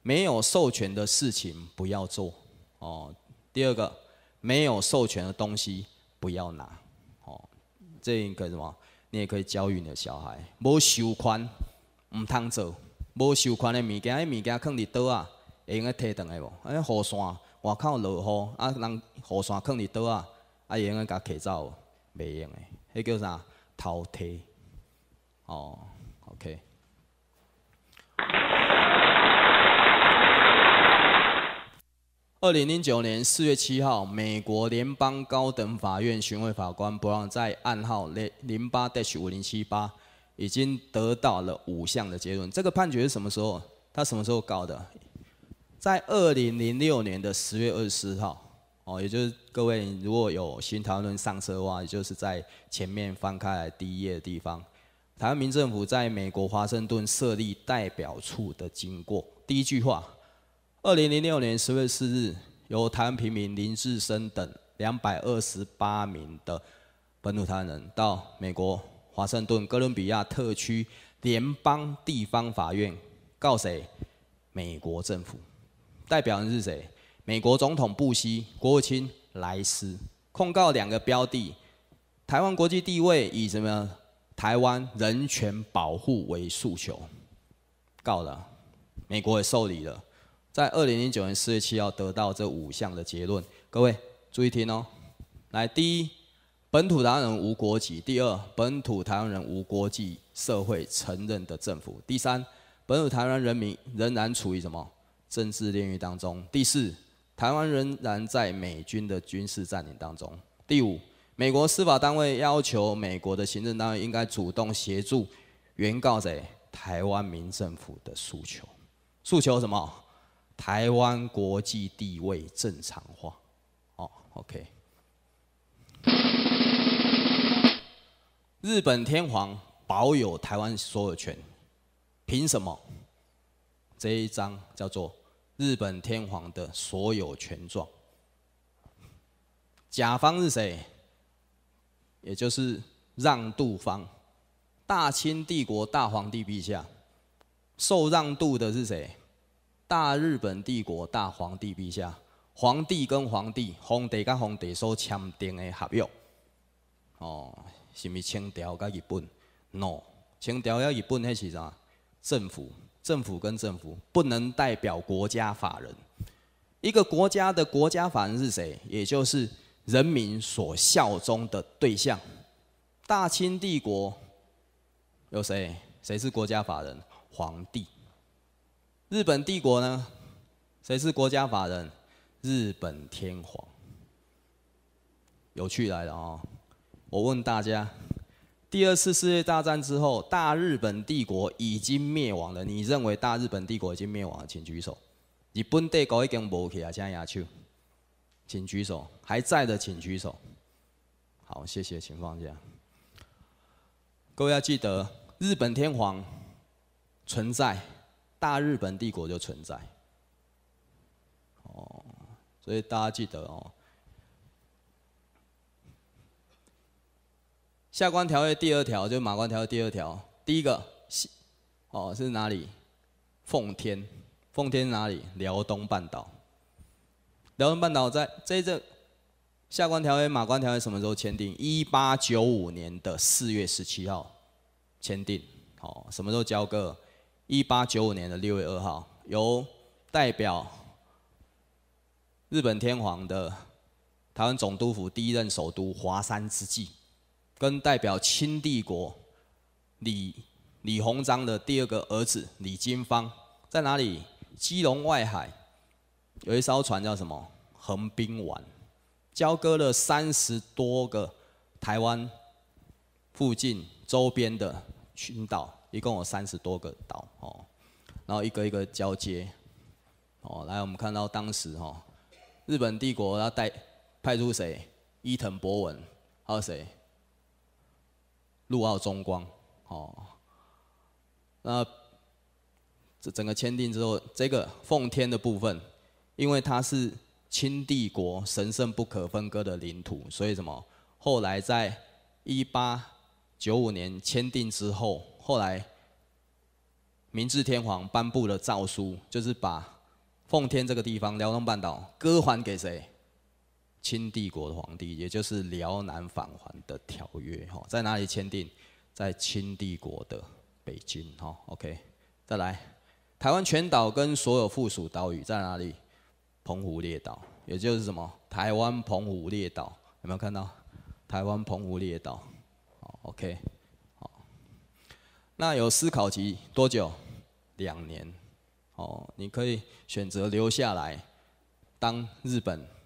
没有授权的事情不要做哦。第二个，没有授权的东西不要拿哦。这一个什么，你也可以教育你的小孩，无授权唔通做，无授权的物件，那物件放伫多啊，会用个退回来无？哎，雨伞外口落雨，啊，人雨伞放伫多啊，啊，会用个甲摕走。袂用的，迄叫啥？偷餮哦，OK。二零零九年四月七号，美国联邦高等法院巡回法官布朗在案号零零八 dash 五零七八已经得到了五项的结论。这个判决是什么时候？他什么时候搞的？在二零零六年的十月二十四号。哦，也就是各位如果有新台湾论上车的话，也就是在前面翻开第一页的地方，台湾民政府在美国华盛顿设立代表处的经过。第一句话，二零零六年十月四日，由台湾平民林志生等两百二十八名的本土台湾人到美国华盛顿哥伦比亚特区联邦地方法院告谁？美国政府代表人是谁？美国总统布希国务卿莱斯控告两个标的，台湾国际地位以什么？台湾人权保护为诉求，告了，美国也受理了，在二零零九年四月七号得到这五项的结论，各位注意听哦。来，第一，本土台湾人无国籍；第二，本土台湾人无国际社会承认的政府；第三，本土台湾人民仍然处于什么政治炼狱当中？第四。台湾仍然在美军的军事占领当中。第五，美国司法单位要求美国的行政单位应该主动协助原告在台湾民政府的诉求。诉求什么？台湾国际地位正常化。哦，OK。日本天皇保有台湾所有权，凭什么？这一章叫做。日本天皇的所有权状。甲方是谁？也就是让渡方，大清帝国大皇帝陛下。受让渡的是谁？大日本帝国大皇帝陛下。皇帝跟皇帝，皇帝跟皇帝所签订的合约。哦，是咪清朝跟日本？No，清朝跟日本迄是啥？政府。政府跟政府不能代表国家法人。一个国家的国家法人是谁？也就是人民所效忠的对象。大清帝国有谁？谁是国家法人？皇帝。日本帝国呢？谁是国家法人？日本天皇。有趣来了啊！我问大家。第二次世界大战之后，大日本帝国已经灭亡了。你认为大日本帝国已经灭亡，请举手。日本帝国已经亡了，请举手。还在的，请举手。好，谢谢，请放下。各位要记得，日本天皇存在，大日本帝国就存在。哦，所以大家记得哦。《下关条约》第二条就是《马关条约》第二条，第一个是哦，是哪里？奉天，奉天哪里？辽东半岛。辽东半岛在这一阵，《下关条约》、《马关条约》什么时候签订？一八九五年的四月十七号签订。好，什么时候交割？一八九五年的六月二号，由代表日本天皇的台湾总督府第一任首都华山之际跟代表清帝国李李鸿章的第二个儿子李金芳，在哪里？基隆外海有一艘船叫什么？横滨丸，交割了三十多个台湾附近周边的群岛，一共有三十多个岛哦。然后一个一个交接哦。来，我们看到当时哦，日本帝国要带派出谁？伊藤博文还有谁？陆奥中光，哦，那这整个签订之后，这个奉天的部分，因为它是清帝国神圣不可分割的领土，所以什么？后来在一八九五年签订之后，后来明治天皇颁布了诏书，就是把奉天这个地方、辽东半岛割还给谁？清帝国的皇帝，也就是辽南返还的条约，哈，在哪里签订？在清帝国的北京，哈 o k 再来，台湾全岛跟所有附属岛屿在哪里？澎湖列岛，也就是什么？台湾澎湖列岛，有没有看到？台湾澎湖列岛，o k 好，那有思考题，多久？两年，哦，你可以选择留下来当日本。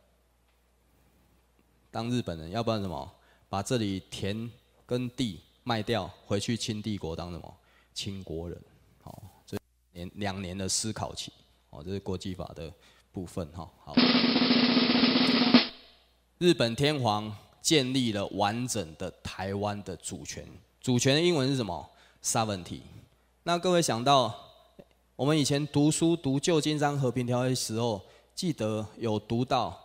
当日本人，要不然什么？把这里田跟地卖掉，回去清帝国当什么？清国人。好，这年两年的思考期。哦，这是国际法的部分哈。好，日本天皇建立了完整的台湾的主权。主权的英文是什么？Seventy。那各位想到，我们以前读书读《旧金山和平条约》的时候，记得有读到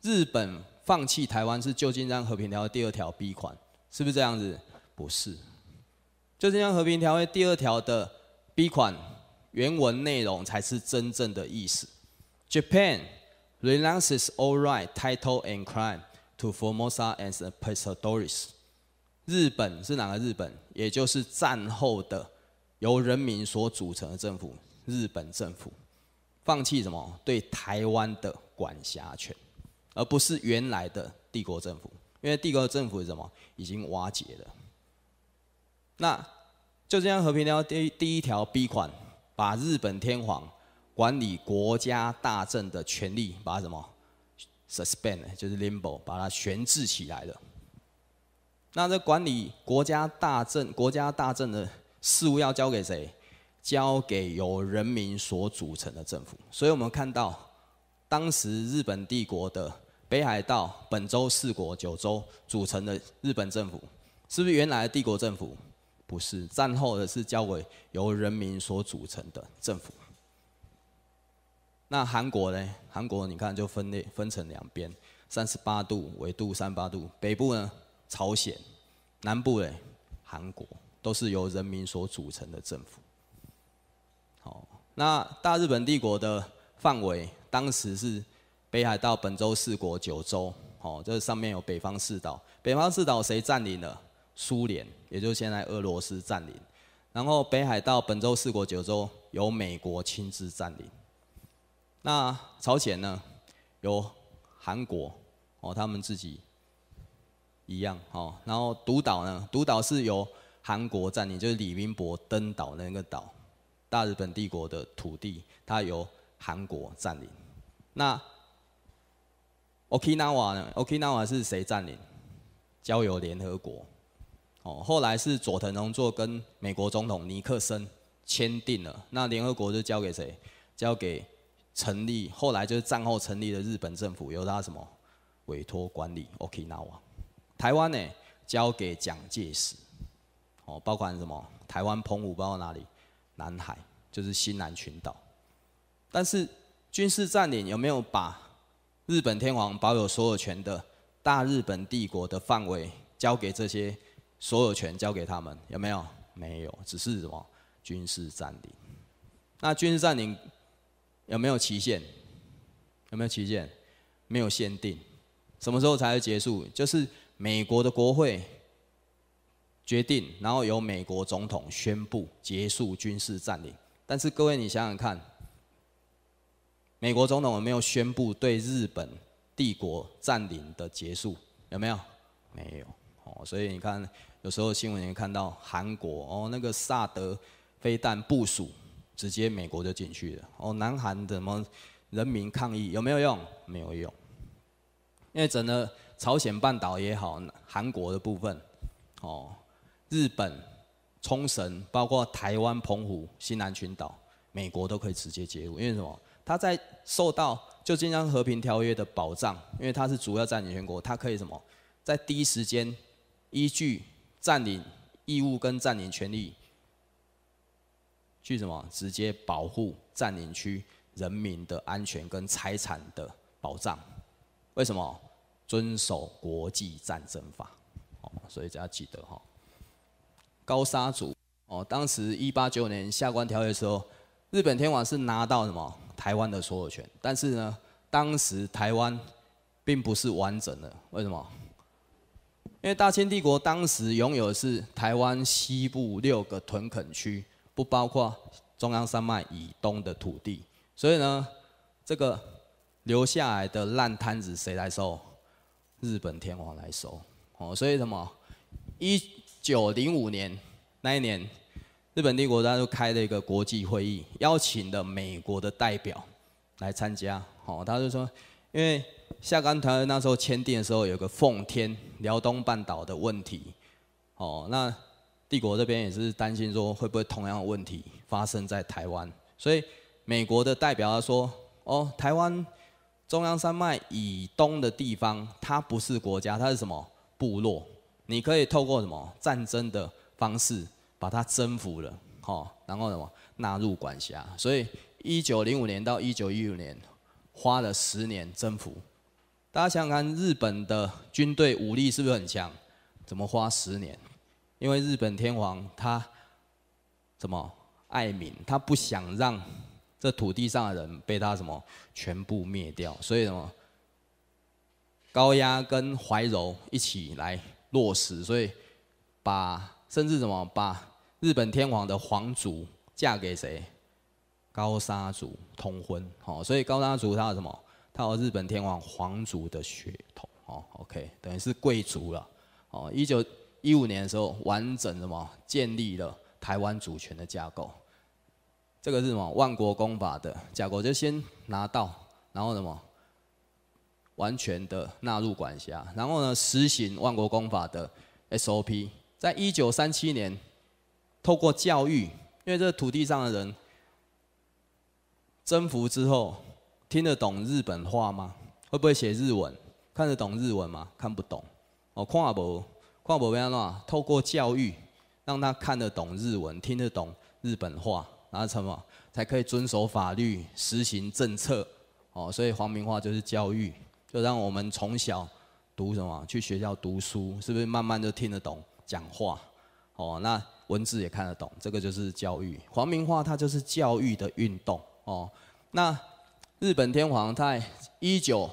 日本。放弃台湾是旧金山和平条约第二条 B 款，是不是这样子？不是，旧金山和平条约第二条的 B 款原文内容才是真正的意思。Japan renounces all right title and c r i m e to Formosa a s a p e s a d o r i s 日本是哪个日本？也就是战后的由人民所组成的政府，日本政府放弃什么？对台湾的管辖权。而不是原来的帝国政府，因为帝国政府是什么？已经瓦解了。那就这样，和平条第第一条 B 款，把日本天皇管理国家大政的权利，把什么 suspend，就是 limbo，把它悬置起来了。那这管理国家大政、国家大政的事务要交给谁？交给由人民所组成的政府。所以我们看到当时日本帝国的。北海道、本州四国、九州组成的日本政府，是不是原来的帝国政府？不是，战后的是交委由人民所组成的政府。那韩国呢？韩国你看就分裂分成两边，三十八度纬度三十八度，北部呢朝鲜，南部呢韩国，都是由人民所组成的政府。好，那大日本帝国的范围当时是。北海道、本州四国、九州，哦，这上面有北方四岛。北方四岛谁占领了？苏联，也就是现在俄罗斯占领。然后北海道、本州四国、九州由美国亲自占领。那朝鲜呢？由韩国哦，他们自己一样哦。然后独岛呢？独岛是由韩国占领，就是李明博登岛那个岛。大日本帝国的土地，它由韩国占领。那 OKINAWA 呢？OKINAWA 是谁占领？交由联合国哦，后来是佐藤荣作跟美国总统尼克森签订了，那联合国就交给谁？交给成立，后来就是战后成立的日本政府，由他什么委托管理 OKINAWA 台湾呢？交给蒋介石哦，包括什么？台湾澎湖包括哪里？南海就是西南群岛。但是军事占领有没有把？日本天皇保有所有权的，大日本帝国的范围交给这些所有权交给他们有没有？没有，只是什么军事占领。那军事占领有没有期限？有没有期限？没有限定，什么时候才会结束？就是美国的国会决定，然后由美国总统宣布结束军事占领。但是各位，你想想看。美国总统没有宣布对日本帝国占领的结束，有没有？没有。哦，所以你看，有时候新闻也看到韩国哦，那个萨德飞弹部署，直接美国就进去了。哦，南韩怎么人民抗议？有没有用？没有用。因为整个朝鲜半岛也好，韩国的部分，哦，日本、冲绳，包括台湾、澎湖、西南群岛，美国都可以直接介入，因为什么？他在受到《旧金山和平条约》的保障，因为他是主要占领全国，他可以什么，在第一时间依据占领义务跟占领权利，去什么直接保护占领区人民的安全跟财产的保障？为什么遵守国际战争法？哦，所以大家记得哈，高沙族哦，当时一八九五年下关条约的时候，日本天皇是拿到什么？台湾的所有权，但是呢，当时台湾并不是完整的，为什么？因为大清帝国当时拥有的是台湾西部六个屯垦区，不包括中央山脉以东的土地，所以呢，这个留下来的烂摊子谁来收？日本天皇来收。哦，所以什么？一九零五年那一年。日本帝国，他就开了一个国际会议，邀请的美国的代表来参加。哦，他就说，因为下甘团那时候签订的时候，有个奉天辽东半岛的问题。哦，那帝国这边也是担心说，会不会同样的问题发生在台湾？所以美国的代表他说，哦，台湾中央山脉以东的地方，它不是国家，它是什么部落？你可以透过什么战争的方式？把它征服了，好，然后什么纳入管辖。所以一九零五年到一九一五年花了十年征服。大家想想看，日本的军队武力是不是很强？怎么花十年？因为日本天皇他怎么爱民，他不想让这土地上的人被他什么全部灭掉，所以什么高压跟怀柔一起来落实。所以把甚至什么把。日本天皇的皇族嫁给谁？高沙族通婚，哦，所以高沙族他有什么？他有日本天皇皇族的血统，哦，OK，等于是贵族了，哦，一九一五年的时候，完整的什么建立了台湾主权的架构，这个是什么？万国公法的架构就先拿到，然后什么完全的纳入管辖，然后呢，实行万国公法的 SOP，在一九三七年。透过教育，因为这土地上的人征服之后，听得懂日本话吗？会不会写日文？看得懂日文吗？看不懂。哦，看不看不无变安透过教育，让他看得懂日文，听得懂日本话，然后什么才可以遵守法律，实行政策？哦，所以黄明话就是教育，就让我们从小读什么，去学校读书，是不是慢慢就听得懂讲话？哦，那。文字也看得懂，这个就是教育。黄明化他就是教育的运动哦。那日本天皇在一九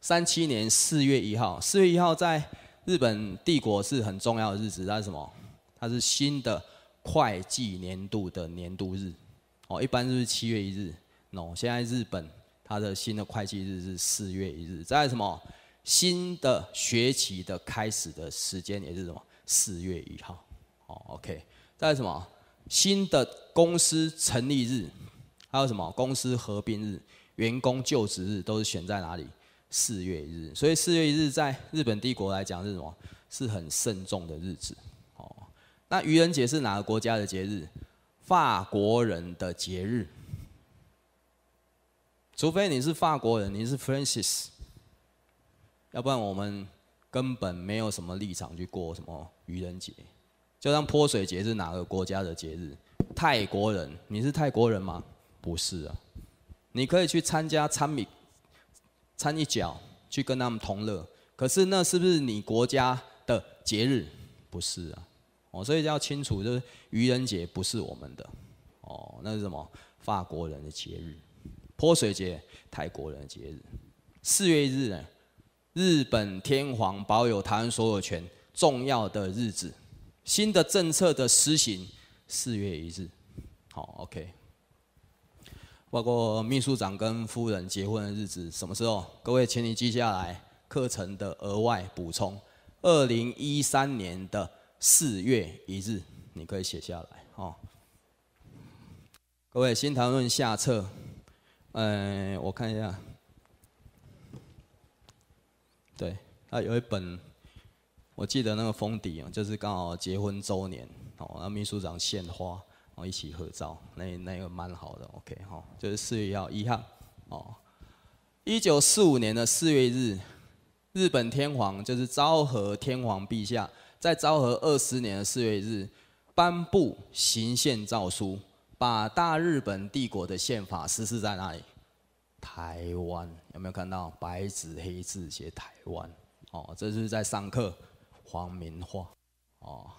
三七年四月一号，四月一号在日本帝国是很重要的日子。它是什么？它是新的会计年度的年度日哦。一般都是七月一日，哦。现在日本它的新的会计日是四月一日，在什么新的学期的开始的时间也是什么四月一号。哦，OK，在什么新的公司成立日，还有什么公司合并日、员工就职日，都是选在哪里四月一日？所以四月一日在日本帝国来讲是什么？是很慎重的日子。哦，那愚人节是哪个国家的节日？法国人的节日。除非你是法国人，你是 Francis，要不然我们根本没有什么立场去过什么愚人节。就像泼水节是哪个国家的节日？泰国人，你是泰国人吗？不是啊，你可以去参加参米，参一脚，去跟他们同乐。可是那是不是你国家的节日？不是啊。哦，所以要清楚，就是愚人节不是我们的，哦，那是什么？法国人的节日，泼水节泰国人的节日，四月一日，呢？日本天皇保有台湾所有权，重要的日子。新的政策的施行，四月一日，好，OK。包括秘书长跟夫人结婚的日子，什么时候？各位，请你记下来。课程的额外补充，二零一三年的四月一日，你可以写下来，哦。各位，《新谈论》下册，嗯，我看一下，对，啊，有一本。我记得那个封底啊，就是刚好结婚周年，哦，那秘书长献花，哦，一起合照，那那个蛮好的，OK，哈，就是四月一号，哦，一九四五年的四月日，日本天皇就是昭和天皇陛下，在昭和二十年的四月日颁布行宪诏书，把大日本帝国的宪法实施在哪里？台湾有没有看到白纸黑字写台湾？哦，这是在上课。黄明化，哦，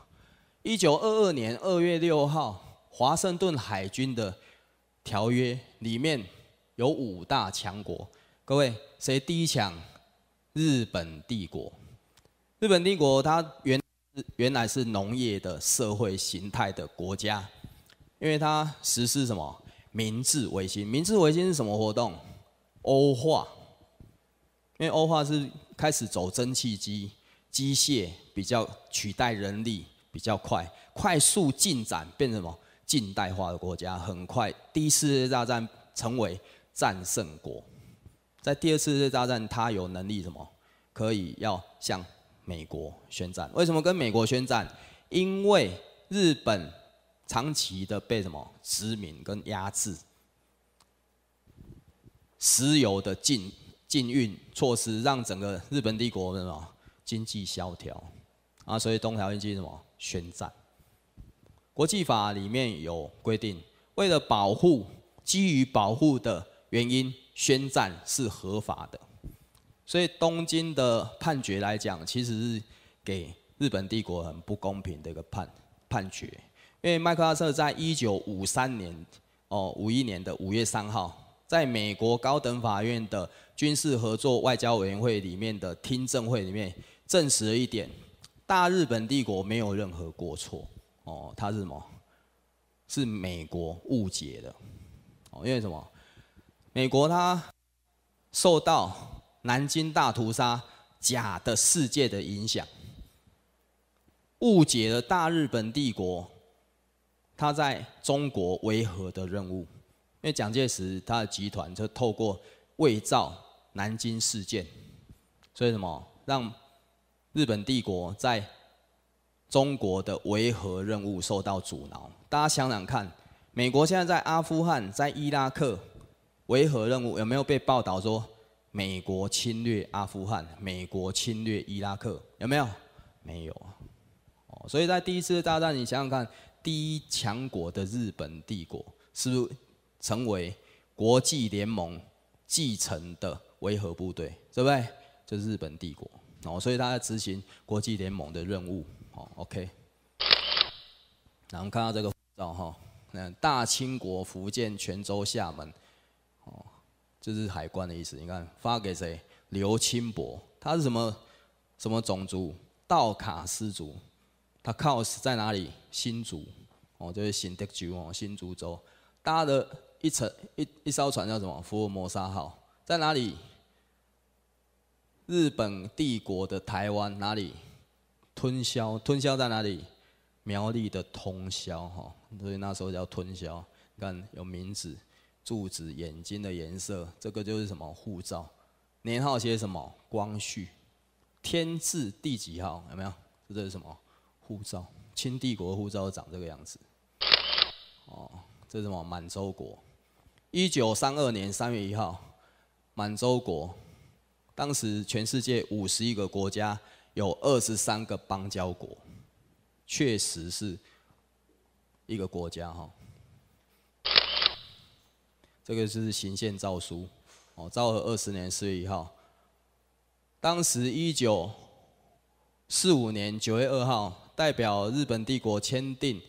一九二二年二月六号，华盛顿海军的条约里面有五大强国。各位，谁第一强？日本帝国。日本帝国它原原来是农业的社会形态的国家，因为它实施什么明治维新？明治维新是什么活动？欧化。因为欧化是开始走蒸汽机。机械比较取代人力比较快，快速进展变成什么近代化的国家？很快，第一次世界大战成为战胜国。在第二次世界大战，他有能力什么？可以要向美国宣战？为什么跟美国宣战？因为日本长期的被什么殖民跟压制？石油的禁禁运措施让整个日本帝国什么？经济萧条，啊，所以东条英机什么宣战？国际法里面有规定，为了保护，基于保护的原因，宣战是合法的。所以东京的判决来讲，其实是给日本帝国很不公平的一个判判决。因为麦克阿瑟在一九五三年，哦，五一年的五月三号，在美国高等法院的军事合作外交委员会里面的听证会里面。证实了一点，大日本帝国没有任何过错。哦，他是什么？是美国误解的。哦，因为什么？美国它受到南京大屠杀假的世界的影响，误解了大日本帝国它在中国维和的任务。因为蒋介石他的集团就透过伪造南京事件，所以什么让？日本帝国在中国的维和任务受到阻挠，大家想想看，美国现在在阿富汗、在伊拉克维和任务有没有被报道说美国侵略阿富汗、美国侵略伊拉克？有没有？没有。哦，所以在第一次大战，你想想看，第一强国的日本帝国是不是成为国际联盟继承的维和部队？对不对？就是日本帝国。哦，所以他在执行国际联盟的任务。好，OK。那我们看到这个照哈，嗯，大清国福建泉州厦门，哦，这是海关的意思。你看发给谁？刘清博，他是什么什么种族？道卡斯族。他靠在在哪里？新竹，哦，就是新德族哦，新竹州搭的一层一一艘船叫什么？福尔摩沙号，在哪里？日本帝国的台湾哪里吞销？吞销在哪里？苗栗的通宵哈，所以那时候叫吞销。看有名字、住址、眼睛的颜色，这个就是什么护照？年号写什么？光绪天字第几号？有没有？这是什么护照？清帝国护照长这个样子。哦，这是什么？满洲国，一九三二年三月一号，满洲国。当时全世界五十一个国家，有二十三个邦交国，确实是一个国家哈。这个是行宪诏书，哦，昭和二十年四月一号。当时一九四五年九月二号，代表日本帝国签订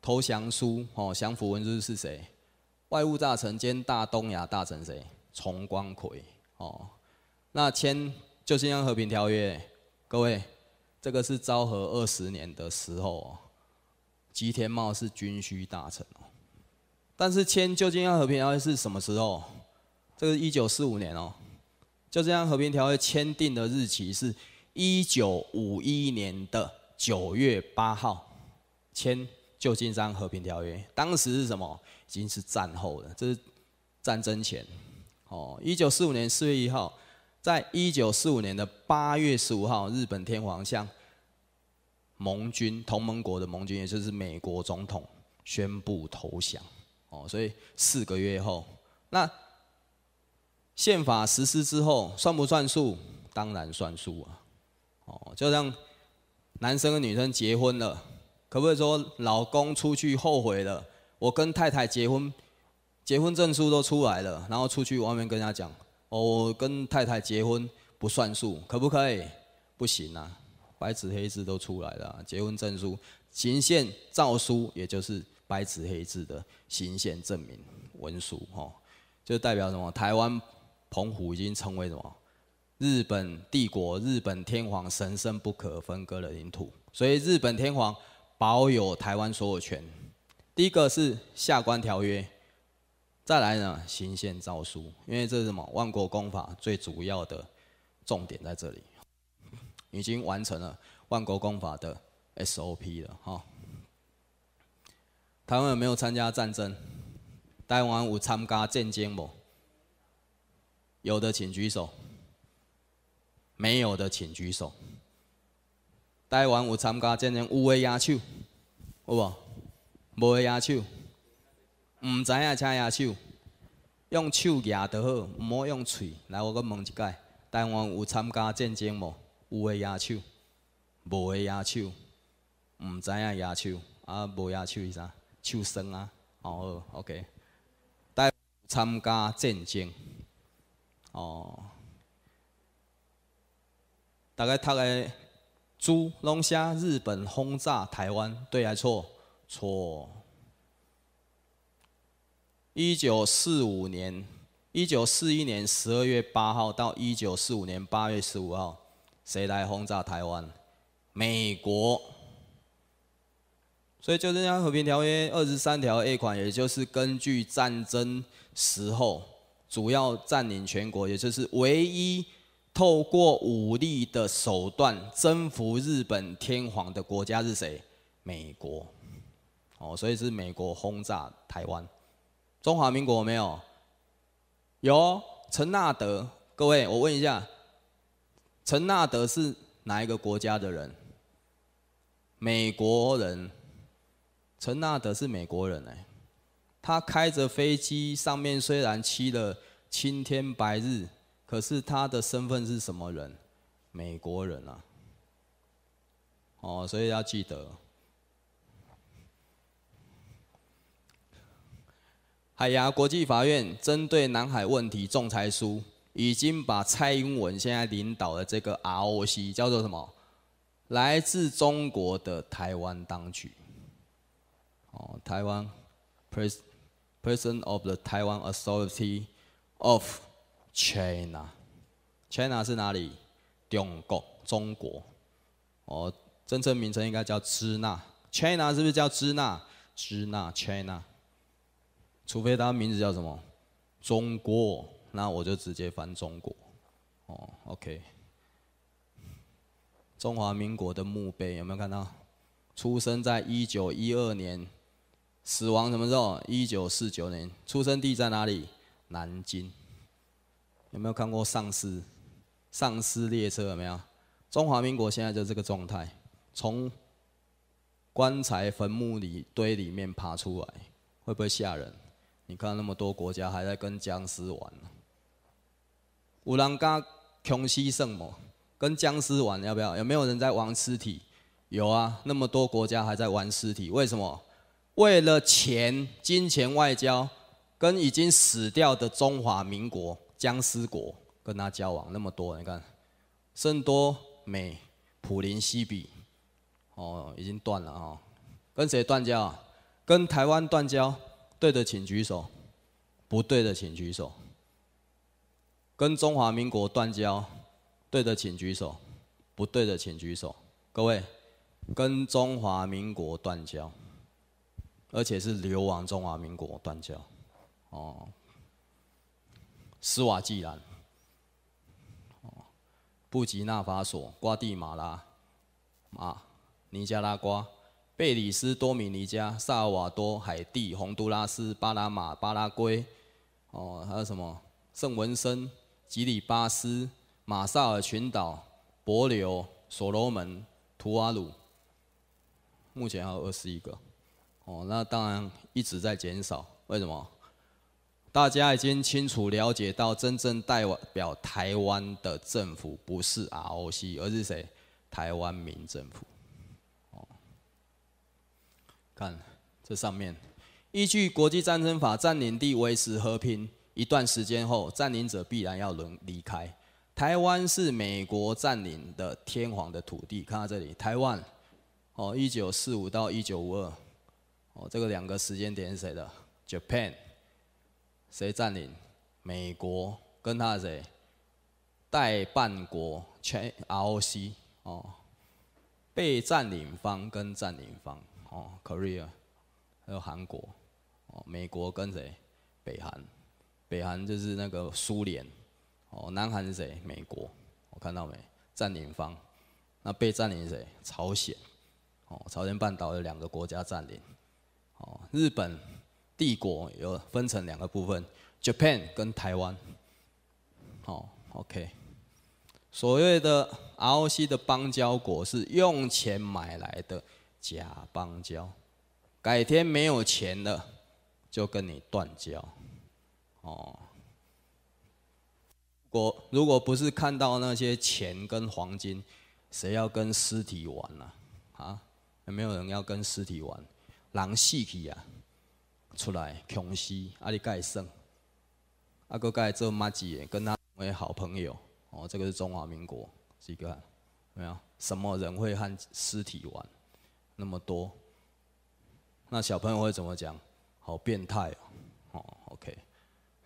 投降书，哦，降服文书是谁？外务大臣兼大东亚大臣谁？崇光葵，哦。那签《旧金山和平条约》，各位，这个是昭和二十年的时候哦。吉田茂是军需大臣哦。但是签《旧金山和平条约》是什么时候？这个一九四五年哦。《旧金山和平条约》签订的日期是一九五一年的九月八号。签《旧金山和平条约》，当时是什么？已经是战后了，这是战争前哦。一九四五年四月一号。在一九四五年的八月十五号，日本天皇向盟军、同盟国的盟军，也就是美国总统宣布投降。哦，所以四个月后，那宪法实施之后算不算数？当然算数啊！哦，就像男生跟女生结婚了，可不可以说老公出去后悔了？我跟太太结婚，结婚证书都出来了，然后出去外面跟人家讲。我跟太太结婚不算数，可不可以？不行啊，白纸黑字都出来了，结婚证书、行宪诏书，也就是白纸黑字的行宪证明文书，吼，就代表什么？台湾澎湖已经成为什么？日本帝国、日本天皇神圣不可分割的领土，所以日本天皇保有台湾所有权。第一个是下关条约。再来呢，新宪诏书，因为这是什么？万国公法最主要的重点在这里，已经完成了万国公法的 SOP 了哈。台湾有没有参加战争？台湾有参加战争不？有的请举手，没有的请举手。台湾有参加战争，有诶举手，有无？无诶压手。毋知影请野手，用手举就好，毋好用喙。来，我阁问一届，台湾有参加战争无？有诶野手，无诶野手，毋知影野手，啊无野手是啥？手伤啊，哦，OK。大参加战争，哦。大个读诶，猪龙虾日本轰炸台湾，对还错？错。一九四五年，一九四一年十二月八号到一九四五年八月十五号，谁来轰炸台湾？美国。所以就金山和平条约》二十三条 A 款，也就是根据战争时候主要占领全国，也就是唯一透过武力的手段征服日本天皇的国家是谁？美国。哦，所以是美国轰炸台湾。中华民国没有，有陈纳德。各位，我问一下，陈纳德是哪一个国家的人？美国人。陈纳德是美国人哎，他开着飞机上面虽然漆了青天白日，可是他的身份是什么人？美国人啊。哦，所以要记得。海牙国际法院针对南海问题仲裁书，已经把蔡英文现在领导的这个 ROC 叫做什么？来自中国的台湾当局。哦，台湾，pres p r s i d e n t of the Taiwan Authority of China。China 是哪里？中国，中国。哦，真正名称应该叫支那。China 是不是叫支那？支那 China。除非他名字叫什么中国，那我就直接翻中国。哦，OK。中华民国的墓碑有没有看到？出生在1912年，死亡什么时候？1949年。出生地在哪里？南京。有没有看过丧尸？丧尸列车有没有？中华民国现在就这个状态，从棺材、坟墓里堆里面爬出来，会不会吓人？你看那么多国家还在跟僵尸玩呢，有人嘎穷西圣么？跟僵尸玩要不要？有没有人在玩尸体？有啊，那么多国家还在玩尸体，为什么？为了钱，金钱外交，跟已经死掉的中华民国僵尸国跟他交往那么多。你看，圣多美、普林西比，哦，已经断了啊，跟谁断交？跟台湾断交。对的，请举手；不对的，请举手。跟中华民国断交，对的请举手；不对的请举手。各位，跟中华民国断交，而且是流亡中华民国断交。哦，斯瓦季兰，哦，布吉纳法索、瓜地马拉、马尼加拉瓜。贝里斯、多米尼加、萨尔瓦多、海地、洪都拉斯、巴拿马、巴拉圭，哦，还有什么？圣文森、吉里巴斯、马绍尔群岛、伯琉、所罗门、图瓦鲁，目前还有二十一个，哦，那当然一直在减少。为什么？大家已经清楚了解到，真正代表台湾的政府不是 ROC，而是谁？台湾民政府。看这上面，依据国际战争法，占领地维持和平一段时间后，占领者必然要轮离开。台湾是美国占领的天皇的土地。看到这里，台湾，哦，一九四五到一九五二，哦，这个两个时间点是谁的？Japan，谁占领？美国跟他的谁？代办国，全 ROC，哦，被占领方跟占领方。哦，Korea，还有韩国，哦，美国跟谁？北韩，北韩就是那个苏联，哦，南韩是谁？美国，我看到没？占领方，那被占领谁？朝鲜，哦，朝鲜半岛有两个国家占领，哦，日本帝国有分成两个部分，Japan 跟台湾，哦 o k 所谓的 ROC 的邦交国是用钱买来的。假邦交，改天没有钱了，就跟你断交。哦，果如果不是看到那些钱跟黄金，谁要跟尸体玩呐？啊，有没有人要跟尸体玩？人死去啊，出来穷死，阿里盖胜。阿个盖做马子，跟他为好朋友。哦，这个是中华民国，几个有没有？什么人会和尸体玩？那么多，那小朋友会怎么讲？好变态哦！哦，OK。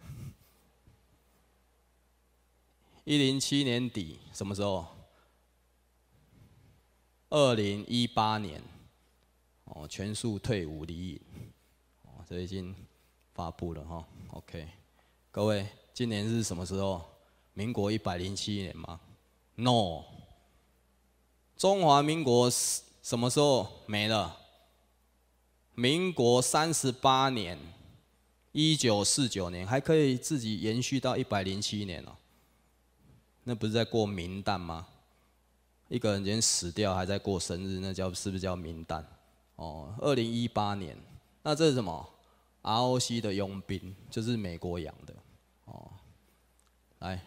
[LAUGHS] 一零七年底什么时候？二零一八年哦，全数退伍离营哦，这已经发布了哈。OK，各位，今年是什么时候？民国一百零七年吗？No，中华民国什么时候没了？民国三十八年，一九四九年，还可以自己延续到一百零七年哦。那不是在过民诞吗？一个人已经死掉还在过生日，那叫是不是叫民诞？哦，二零一八年，那这是什么？ROC 的佣兵，就是美国养的。哦，来，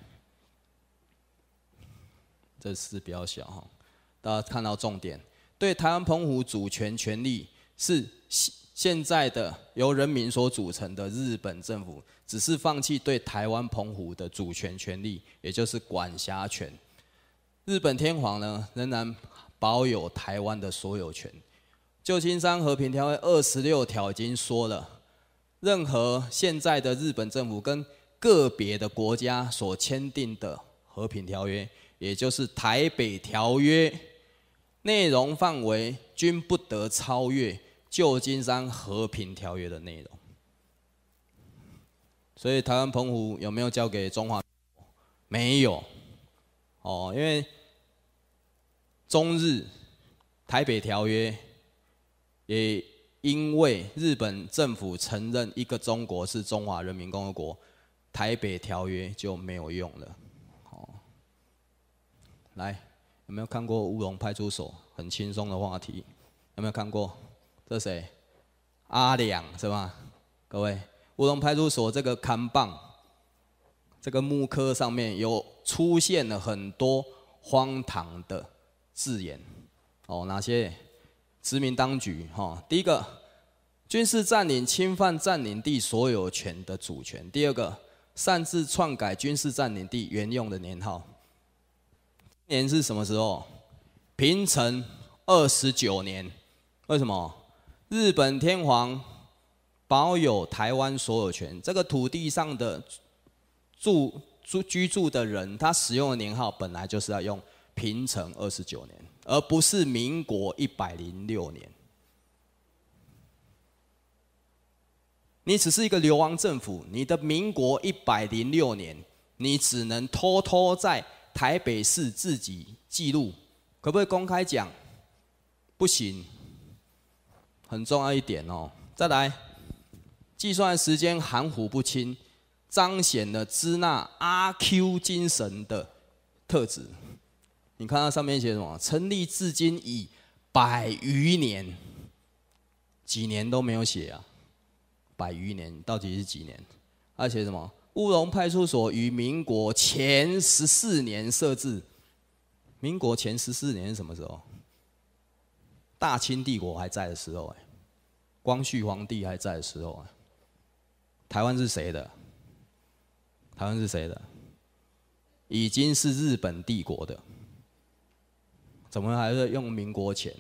这字比较小哈，大家看到重点。对台湾澎湖主权权利是现现在的由人民所组成的日本政府，只是放弃对台湾澎湖的主权权利，也就是管辖权。日本天皇呢，仍然保有台湾的所有权。旧金山和平条约二十六条已经说了，任何现在的日本政府跟个别的国家所签订的和平条约，也就是台北条约。内容范围均不得超越旧金山和平条约的内容，所以台湾澎湖有没有交给中华？没有，哦，因为中日台北条约也因为日本政府承认一个中国是中华人民共和国，台北条约就没有用了，哦，来。有没有看过乌龙派出所？很轻松的话题。有没有看过？这谁？阿良是吧？各位，乌龙派出所这个看棒，这个木刻上面有出现了很多荒唐的字眼。哦，哪些殖民当局？哈，第一个军事占领侵犯占领地所有权的主权。第二个擅自篡改军事占领地原用的年号。年是什么时候？平成二十九年。为什么？日本天皇保有台湾所有权，这个土地上的住住居住的人，他使用的年号本来就是要用平成二十九年，而不是民国一百零六年。你只是一个流亡政府，你的民国一百零六年，你只能偷偷在。台北市自己记录，可不可以公开讲？不行，很重要一点哦。再来，计算时间含糊不清，彰显了支那阿 Q 精神的特质。你看它上面写什么？成立至今已百余年，几年都没有写啊？百余年到底是几年？而且什么？乌龙派出所于民国前十四年设置。民国前十四年是什么时候？大清帝国还在的时候，哎，光绪皇帝还在的时候，哎，台湾是谁的？台湾是谁的？已经是日本帝国的。怎么还是用民国前？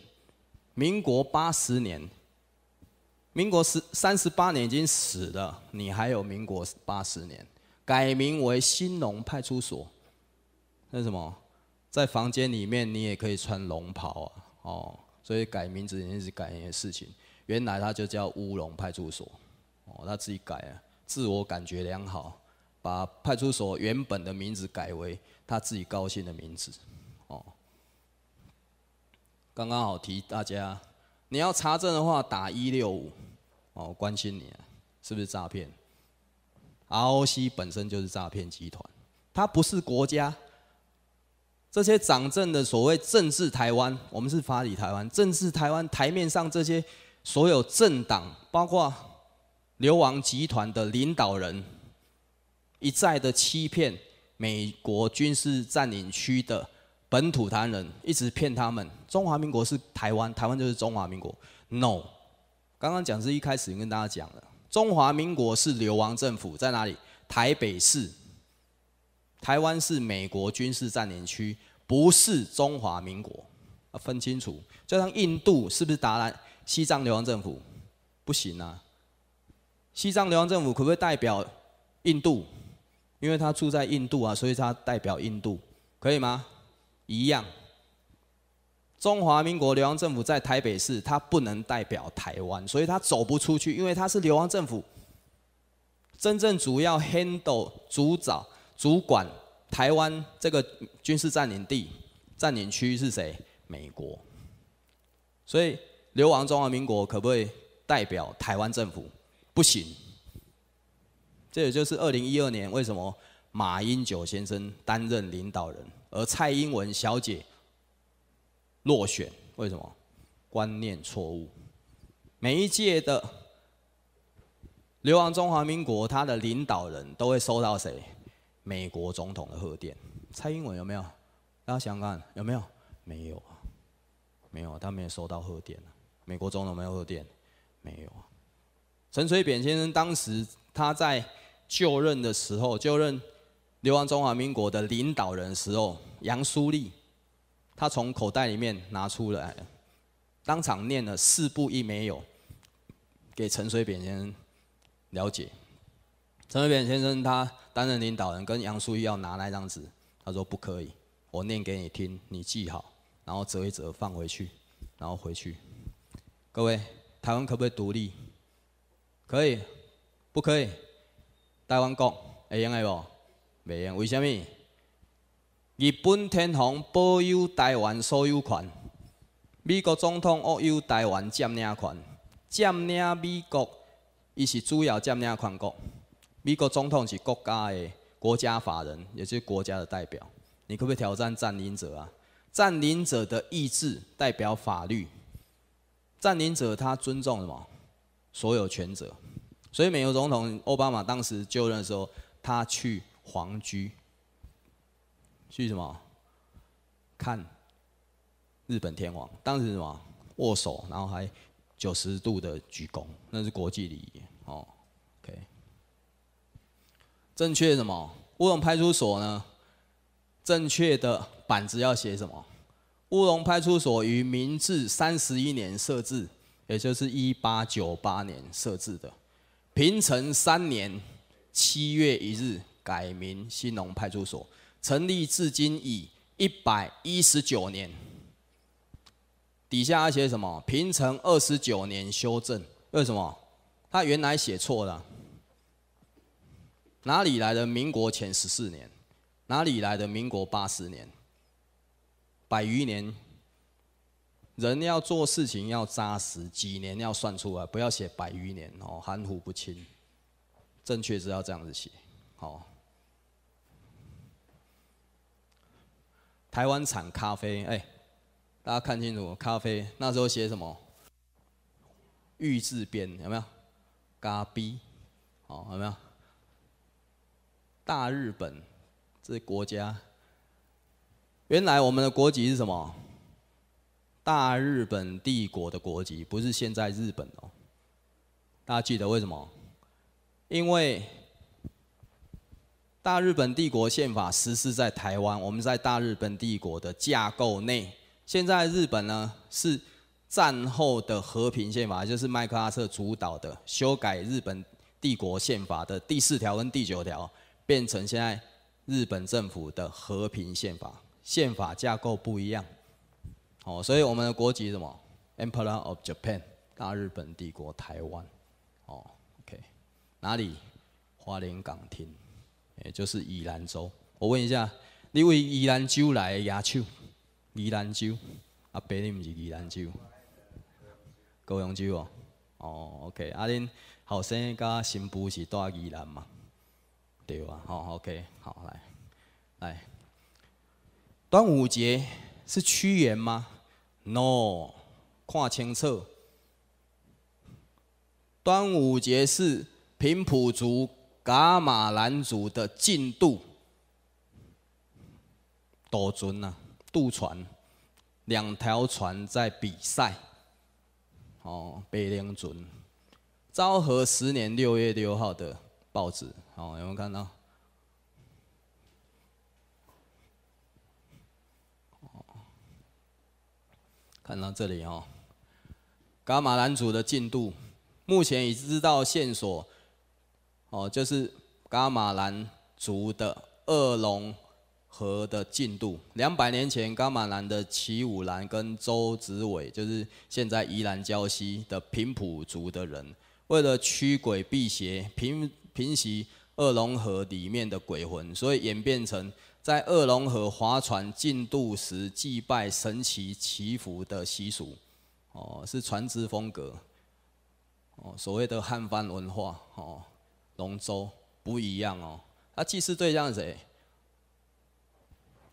民国八十年。民国十三十八年已经死了，你还有民国八十年，改名为新龙派出所。那什么，在房间里面你也可以穿龙袍啊，哦，所以改名字也是改一些事情。原来他就叫乌龙派出所，哦，他自己改啊，自我感觉良好，把派出所原本的名字改为他自己高兴的名字，哦。刚刚好提大家，你要查证的话，打一六五。哦，关心你啊，是不是诈骗？ROC 本身就是诈骗集团，它不是国家。这些掌政的所谓政治台湾，我们是法理台湾。政治台湾台面上这些所有政党，包括流亡集团的领导人，一再的欺骗美国军事占领区的本土台湾人，一直骗他们，中华民国是台湾，台湾就是中华民国。No。刚刚讲是一开始跟大家讲了，中华民国是流亡政府在哪里？台北市、台湾是美国军事占领区，不是中华民国，啊，分清楚。就像印度是不是达兰？西藏流亡政府不行啊。西藏流亡政府可不可以代表印度？因为他住在印度啊，所以他代表印度，可以吗？一样。中华民国流亡政府在台北市，它不能代表台湾，所以它走不出去，因为它是流亡政府。真正主要 handle、主导、主管台湾这个军事占领地、占领区是谁？美国。所以流亡中华民国可不可以代表台湾政府？不行。这也就是二零一二年为什么马英九先生担任领导人，而蔡英文小姐。落选，为什么？观念错误。每一届的流亡中华民国，他的领导人都会收到谁？美国总统的贺电？蔡英文有没有？大家想想看，有没有？没有啊，没有，他没有收到贺电啊。美国总统没有贺电，没有啊。陈水扁先生当时他在就任的时候，就任流亡中华民国的领导人时候，杨淑丽。他从口袋里面拿出来，当场念了四部一没有，给陈水扁先生了解。陈水扁先生他担任领导人，跟杨淑玉要拿那张纸，他说不可以，我念给你听，你记好，然后折一折放回去，然后回去。各位，台湾可不可以独立？可以，不可以？台湾国会用系无？未用，为什么？日本天皇保有台湾所有权，美国总统握有台湾占领权，占领美国，伊是主要占领强国。美国总统是国家的国家法人，也就是国家的代表。你可不可以挑战占领者啊？占领者的意志代表法律。占领者他尊重什么？所有权者。所以美国总统奥巴马当时就任的时候，他去皇居。去什么？看日本天皇，当时什么握手，然后还九十度的鞠躬，那是国际礼仪。哦，OK。正确什么乌龙派出所呢？正确的板子要写什么？乌龙派出所于明治三十一年设置，也就是一八九八年设置的。平成三年七月一日改名新龙派出所。成立至今已一百一十九年，底下还写什么？平成二十九年修正，为什么？他原来写错了。哪里来的民国前十四年？哪里来的民国八十年？百余年。人要做事情要扎实，几年要算出来，不要写百余年哦，含糊不清。正确是要这样子写，好。台湾产咖啡，哎，大家看清楚，咖啡那时候写什么？玉字边有没有？咖啡，好，有没有？大日本这国家，原来我们的国籍是什么？大日本帝国的国籍，不是现在日本哦。大家记得为什么？因为。大日本帝国宪法实施在台湾，我们在大日本帝国的架构内。现在日本呢是战后的和平宪法，就是麦克阿瑟主导的修改日本帝国宪法的第四条跟第九条，变成现在日本政府的和平宪法，宪法架构不一样。哦，所以我们的国籍什么？Empire of Japan，大日本帝国台湾。哦，OK，哪里？花莲港厅。也就是宜兰州，我问一下，你为宜兰州来的牙签？宜兰州，啊，伯念唔是宜兰州，高雄州哦，哦，OK，啊，恁后生加新妇是住宜兰嘛？对啊，好，OK，好，来，来，端午节是屈原吗？No，看清楚，端午节是平埔族。伽马兰组的进度，渡船呐，渡船，两条船在比赛。哦，北灵尊，昭和十年六月六号的报纸，哦，有没有看到？哦，看到这里哦，伽马兰组的进度，目前已知道线索。哦，就是伽马兰族的二龙河的进度。两百年前，伽马兰的齐武兰跟周子伟，就是现在宜兰礁溪的平埔族的人，为了驱鬼辟邪、平平息二龙河里面的鬼魂，所以演变成在二龙河划船进度时祭拜神奇祈福的习俗。哦，是船只风格，哦，所谓的汉帆文化，哦。龙舟不一样哦，它祭祀对象是谁？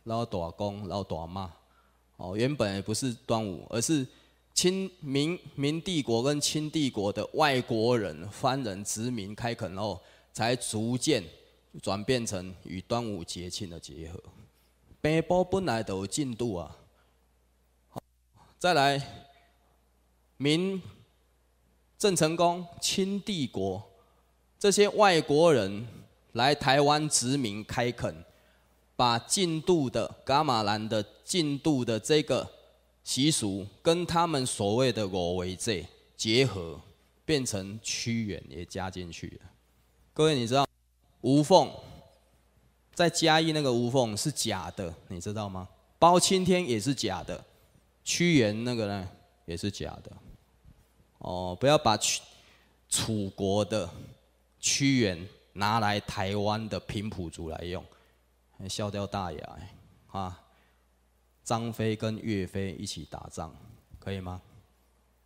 老大公、老大妈哦。原本也不是端午，而是清、明明帝国跟清帝国的外国人、藩人殖民开垦后，才逐渐转变成与端午节庆的结合。北部本来都进度啊，再来明郑成功、清帝国。这些外国人来台湾殖民开垦，把进度的噶玛兰的进度的这个习俗，跟他们所谓的我为这结合，变成屈原也加进去了。各位，你知道吴凤在嘉义那个吴凤是假的，你知道吗？包青天也是假的，屈原那个呢也是假的。哦，不要把楚楚国的。屈原拿来台湾的平埔族来用，笑掉大牙，啊！张飞跟岳飞一起打仗，可以吗？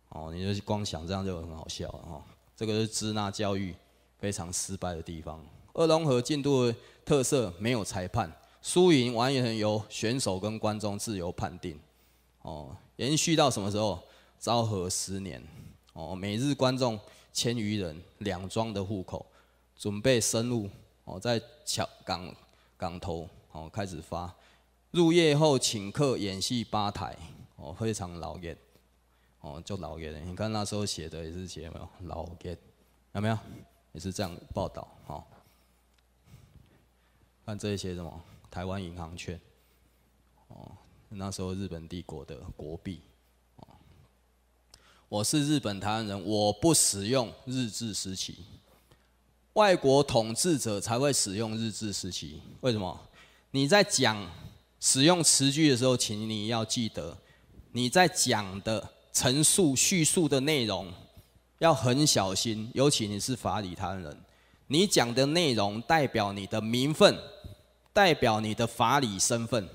哦，你就光想这样就很好笑了哈。这个是支那教育非常失败的地方。二龙河进度的特色没有裁判，输赢完全由选手跟观众自由判定。哦，延续到什么时候？昭和十年。哦，每日观众千余人，两庄的户口。准备深入哦，在桥港港头哦开始发，入夜后请客演戏吧台哦非常老艳哦就老艳你看那时候写的也是写没有老艳有没有也是这样报道哦，看这些什么台湾银行券哦那时候日本帝国的国币哦，我是日本台湾人，我不使用日治时期。外国统治者才会使用日治时期，为什么？你在讲使用词句的时候，请你要记得，你在讲的陈述叙述的内容要很小心，尤其你是法理他人，你讲的内容代表你的名分，代表你的法理身份。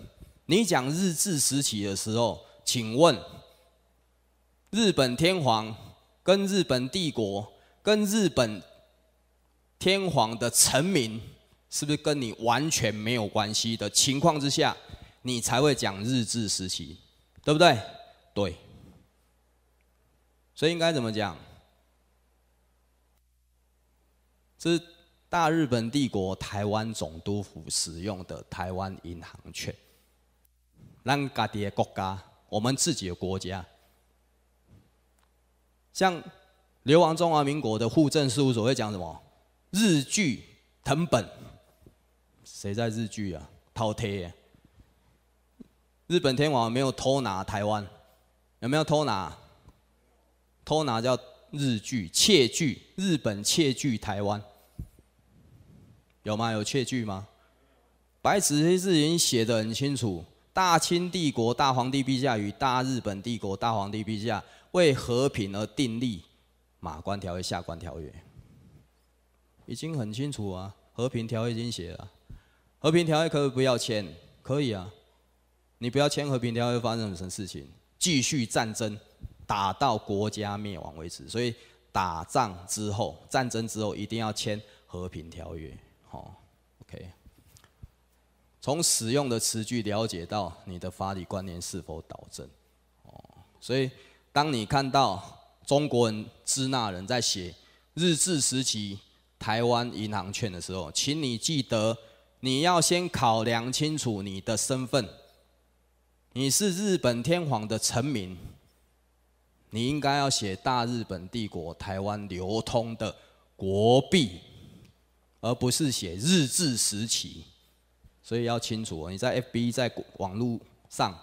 你讲日治时期的时候，请问日本天皇、跟日本帝国、跟日本。天皇的臣民是不是跟你完全没有关系的情况之下，你才会讲日治时期，对不对？对，所以应该怎么讲？这是大日本帝国台湾总督府使用的台湾银行券，咱家的国家，我们自己的国家，像流亡中华民国的户政事务所会讲什么？日剧藤本，谁在日剧啊？饕餮。日本天王没有偷拿台湾，有没有偷拿？偷拿叫日剧窃据，日本窃据台湾，有吗？有窃据吗？白纸黑字已经写得很清楚。大清帝国大皇帝陛下与大日本帝国大皇帝陛下为和平而订立马关条约、下关条约。已经很清楚啊，和平条约已经写了。和平条约可不可以不要签，可以啊。你不要签和平条约，发生什么事情？继续战争，打到国家灭亡为止。所以，打仗之后，战争之后，一定要签和平条约。好，OK。从使用的词句了解到你的法理观念是否导正。哦，所以当你看到中国人、支那人在写日治时期。台湾银行券的时候，请你记得，你要先考量清楚你的身份。你是日本天皇的臣民，你应该要写“大日本帝国台湾流通的国币”，而不是写“日治时期”。所以要清楚，你在 FB 在网络上，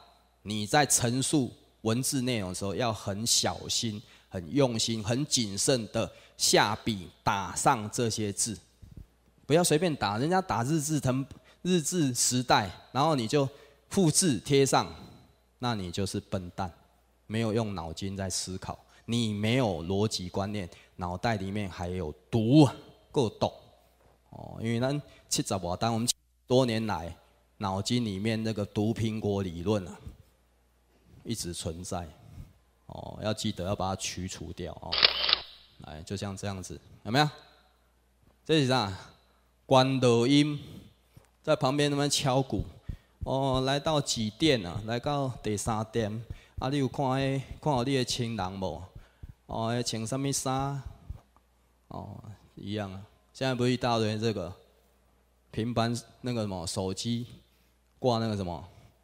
你在陈述文字内容的时候，要很小心、很用心、很谨慎的。下笔打上这些字，不要随便打，人家打日字成日字时代，然后你就复制贴上，那你就是笨蛋，没有用脑筋在思考，你没有逻辑观念，脑袋里面还有毒啊，够毒哦！因为咱七十八当我们多年来脑筋里面那个毒苹果理论啊，一直存在哦，要记得要把它驱除掉哦。哎，就像这样子，有没有？这几张关抖音，在旁边那么敲鼓。哦，来到几店啊？来到第三店。啊，你有看？看好你的亲人无？哦，穿什么衫？哦，一样啊。现在不是一大堆这个平板，那个什么手机挂那个什么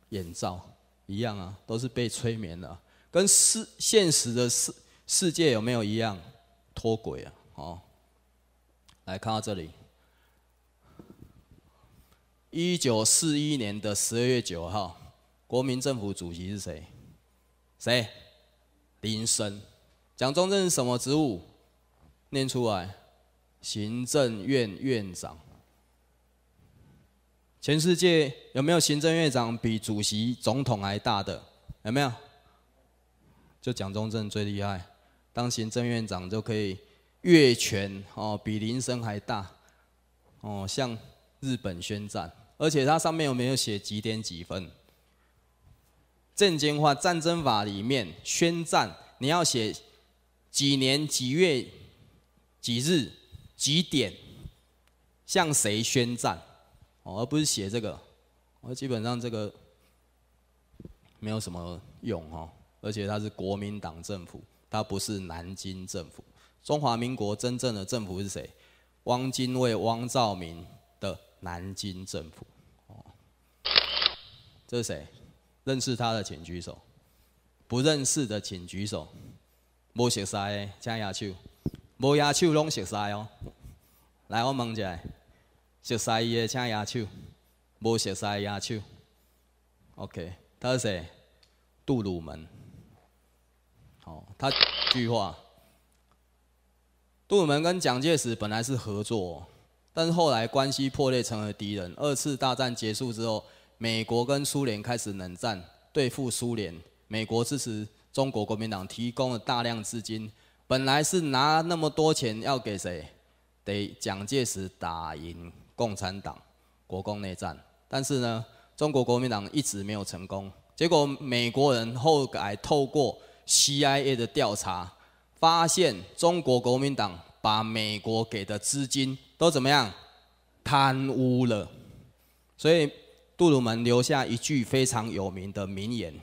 眼罩，一样啊，都是被催眠的，跟世现实的世世界有没有一样？脱轨啊！好，来看到这里，一九四一年的十二月九号，国民政府主席是谁？谁？林森。蒋中正是什么职务？念出来，行政院院长。全世界有没有行政院长比主席、总统还大的？有没有？就蒋中正最厉害。当行政院长就可以越权哦，比铃声还大哦，向日本宣战，而且它上面有没有写几点几分？证经话，战争法里面宣战你要写几年几月几日几点向谁宣战哦，而不是写这个，我基本上这个没有什么用哈，而且它是国民党政府。他不是南京政府，中华民国真正的政府是谁？汪精卫、汪兆铭的南京政府。哦，这是谁？认识他的请举手，不认识的请举手。无识的请亚手，无亚手拢识西哦。来，我问一下，识西的请亚手，无识西亚手。OK，他是谁？杜鲁门。哦，他句话：杜鲁门跟蒋介石本来是合作，但是后来关系破裂成了敌人。二次大战结束之后，美国跟苏联开始冷战，对付苏联，美国支持中国国民党，提供了大量资金。本来是拿那么多钱要给谁？得蒋介石打赢共产党，国共内战。但是呢，中国国民党一直没有成功。结果美国人后来透过 CIA 的调查发现，中国国民党把美国给的资金都怎么样？贪污了。所以杜鲁门留下一句非常有名的名言：“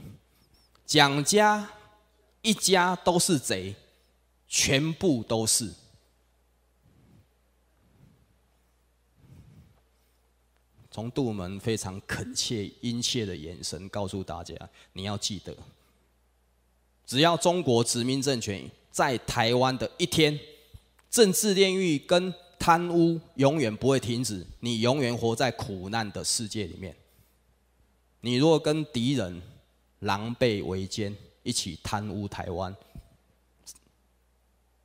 蒋家一家都是贼，全部都是。”从杜鲁门非常恳切、殷切的眼神告诉大家：“你要记得。”只要中国殖民政权在台湾的一天，政治炼狱跟贪污永远不会停止，你永远活在苦难的世界里面。你若跟敌人狼狈为奸，一起贪污台湾，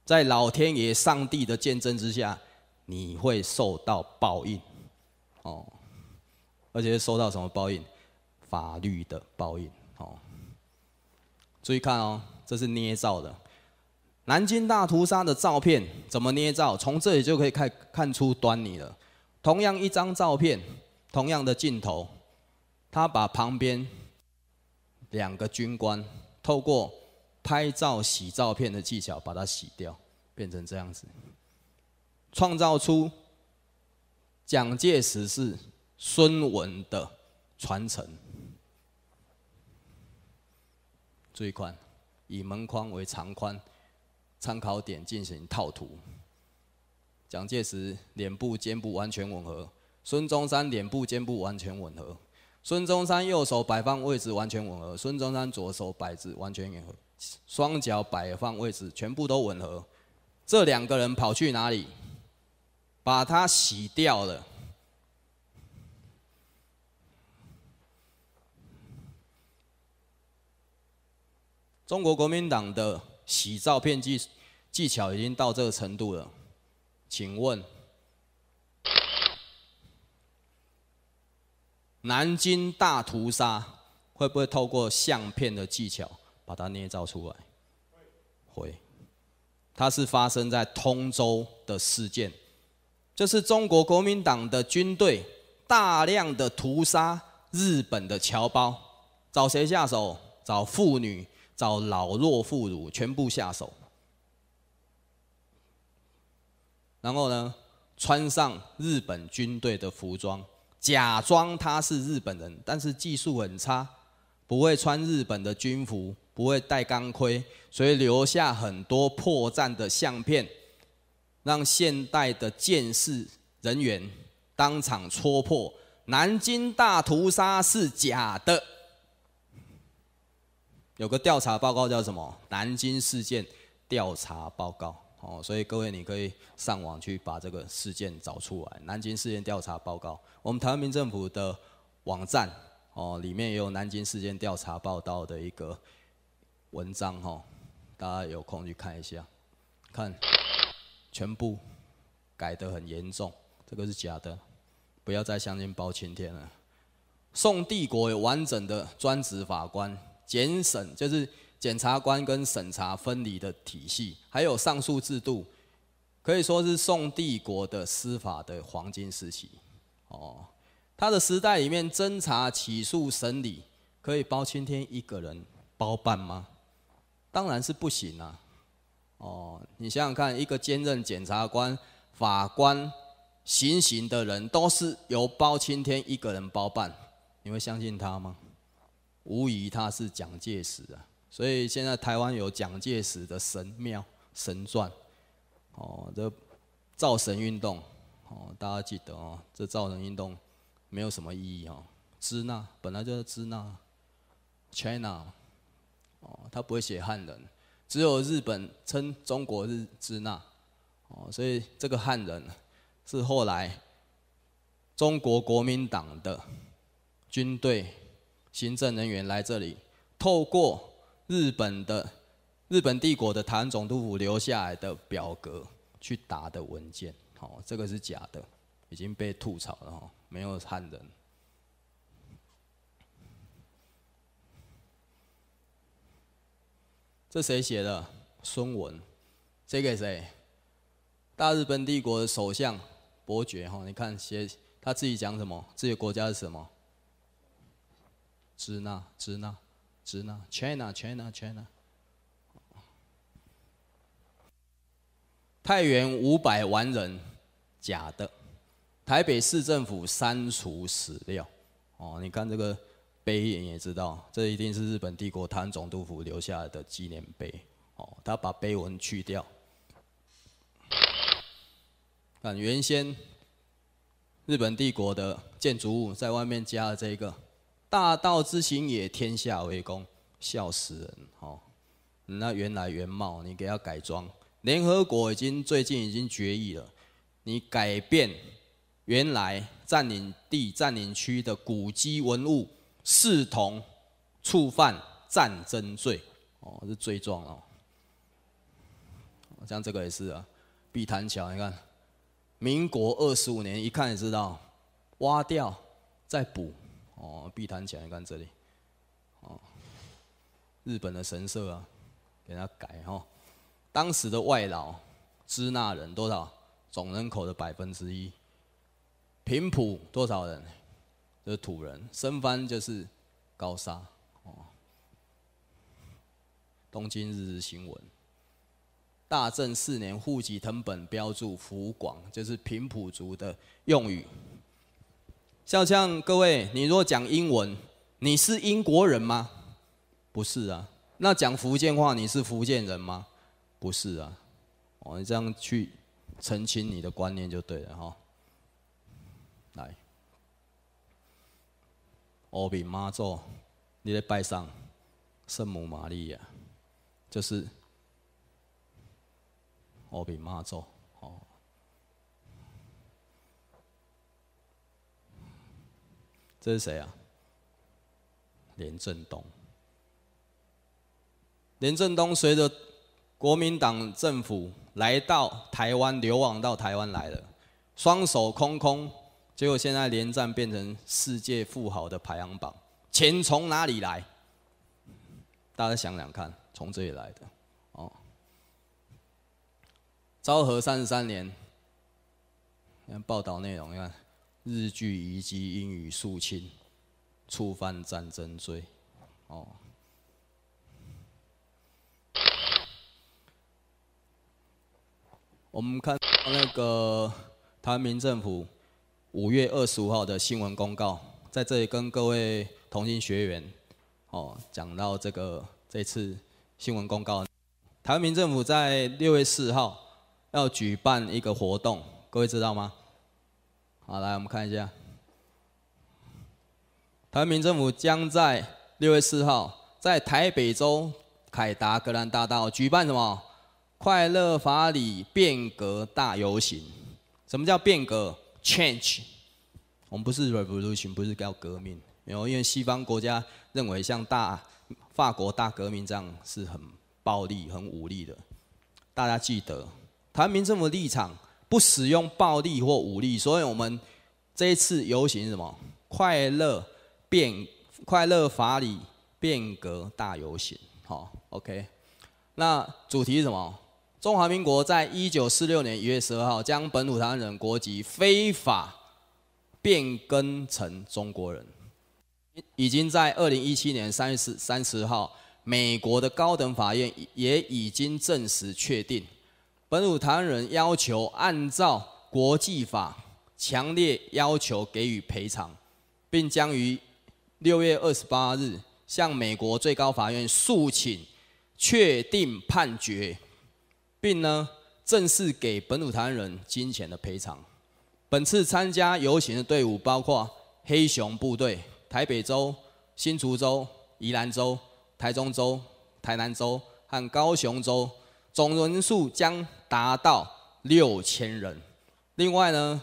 在老天爷、上帝的见证之下，你会受到报应，哦，而且受到什么报应？法律的报应。注意看哦，这是捏造的。南京大屠杀的照片怎么捏造？从这里就可以看看出端倪了。同样一张照片，同样的镜头，他把旁边两个军官透过拍照洗照片的技巧把它洗掉，变成这样子，创造出蒋介石是孙文的传承。最宽，以门框为长宽参考点进行套图。蒋介石脸部、肩部完全吻合；孙中山脸部、肩部完全吻合；孙中山右手摆放位置完全吻合；孙中山左手摆置完全吻合；双脚摆放位置全部都吻合。这两个人跑去哪里？把它洗掉了。中国国民党的洗照片技技巧已经到这个程度了，请问南京大屠杀会不会透过相片的技巧把它捏造出来？会，它是发生在通州的事件，这是中国国民党的军队大量的屠杀日本的侨胞，找谁下手？找妇女。找老弱妇孺全部下手，然后呢，穿上日本军队的服装，假装他是日本人，但是技术很差，不会穿日本的军服，不会戴钢盔，所以留下很多破绽的相片，让现代的剑士人员当场戳破南京大屠杀是假的。有个调查报告叫什么？南京事件调查报告。哦，所以各位，你可以上网去把这个事件找出来。南京事件调查报告，我们台湾民政府的网站哦，里面也有南京事件调查报告的一个文章哈。大家有空去看一下，看全部改得很严重，这个是假的，不要再相信包青天了。宋帝国有完整的专职法官。检审就是检察官跟审查分离的体系，还有上诉制度，可以说是宋帝国的司法的黄金时期。哦，他的时代里面，侦查、起诉、审理可以包青天一个人包办吗？当然是不行啊。哦，你想想看，一个兼任检察官、法官、行刑的人，都是由包青天一个人包办，你会相信他吗？无疑他是蒋介石啊，所以现在台湾有蒋介石的神庙、神传，哦，这造神运动，哦，大家记得哦，这造神运动没有什么意义哦，支那本来就是支那，China，哦，他不会写汉人，只有日本称中国是支那，哦，所以这个汉人是后来中国国民党的军队。行政人员来这里，透过日本的日本帝国的台湾总督府留下来的表格去打的文件，好，这个是假的，已经被吐槽了哈，没有汉人。这谁写的？孙文，写给谁？大日本帝国的首相伯爵哈，你看写他自己讲什么，自己国家是什么？支那，支那，支那，China，China，China。太原五百万人，假的。台北市政府删除史料。哦，你看这个碑文也知道，这一定是日本帝国湾总督府留下来的纪念碑。哦，他把碑文去掉。看原先日本帝国的建筑物，在外面加了这个。大道之行也，天下为公，笑死人！哦，那原来原貌，你给它改装。联合国已经最近已经决议了，你改变原来占领地、占领区的古迹文物，视同触犯战争罪，哦，是罪状哦。像这个也是啊，碧潭桥，你看，民国二十五年，一看也知道，挖掉再补。哦，避谈起来，看这里。哦，日本的神社啊，给他改哈。当时的外劳、支那人多少？总人口的百分之一。平埔多少人？就是土人，升蕃就是高沙。哦，东京日日新闻，大正四年户籍藤本标注福广，就是平埔族的用语。像像各位，你若讲英文，你是英国人吗？不是啊。那讲福建话，你是福建人吗？不是啊。我们这样去澄清你的观念就对了哈。来，奥比妈祖，你在拜上圣母玛利亚，就是奥比妈祖。这是谁啊？林振东。林振东随着国民党政府来到台湾，流亡到台湾来了，双手空空，结果现在连战变成世界富豪的排行榜，钱从哪里来？大家想想看，从这里来的哦。昭和三十三年，看报道内容，你看。日据遗基应予肃清，触犯战争罪。哦，我们看到那个台湾民政府五月二十五号的新闻公告，在这里跟各位同心学员，哦，讲到这个这次新闻公告，台湾民政府在六月四号要举办一个活动，各位知道吗？好，来我们看一下，台民政府将在六月四号在台北州凯达格兰大道举办什么快乐法里变革大游行？什么叫变革？Change？我们不是 revolution，不是叫革命，然后因为西方国家认为像大法国大革命这样是很暴力、很武力的。大家记得，台民政府立场。不使用暴力或武力，所以我们这一次游行是什么？快乐变快乐法理变革大游行，好，OK。那主题是什么？中华民国在一九四六年一月十二号将本土台湾人国籍非法变更成中国人，已经在二零一七年三月十三十号，美国的高等法院也已经证实确定。本武坛人要求按照国际法，强烈要求给予赔偿，并将于六月二十八日向美国最高法院诉请确定判决，并呢正式给本武坛人金钱的赔偿。本次参加游行的队伍包括黑熊部队、台北州、新竹州、宜兰州、台中州、台南州和高雄州。总人数将达到六千人。另外呢，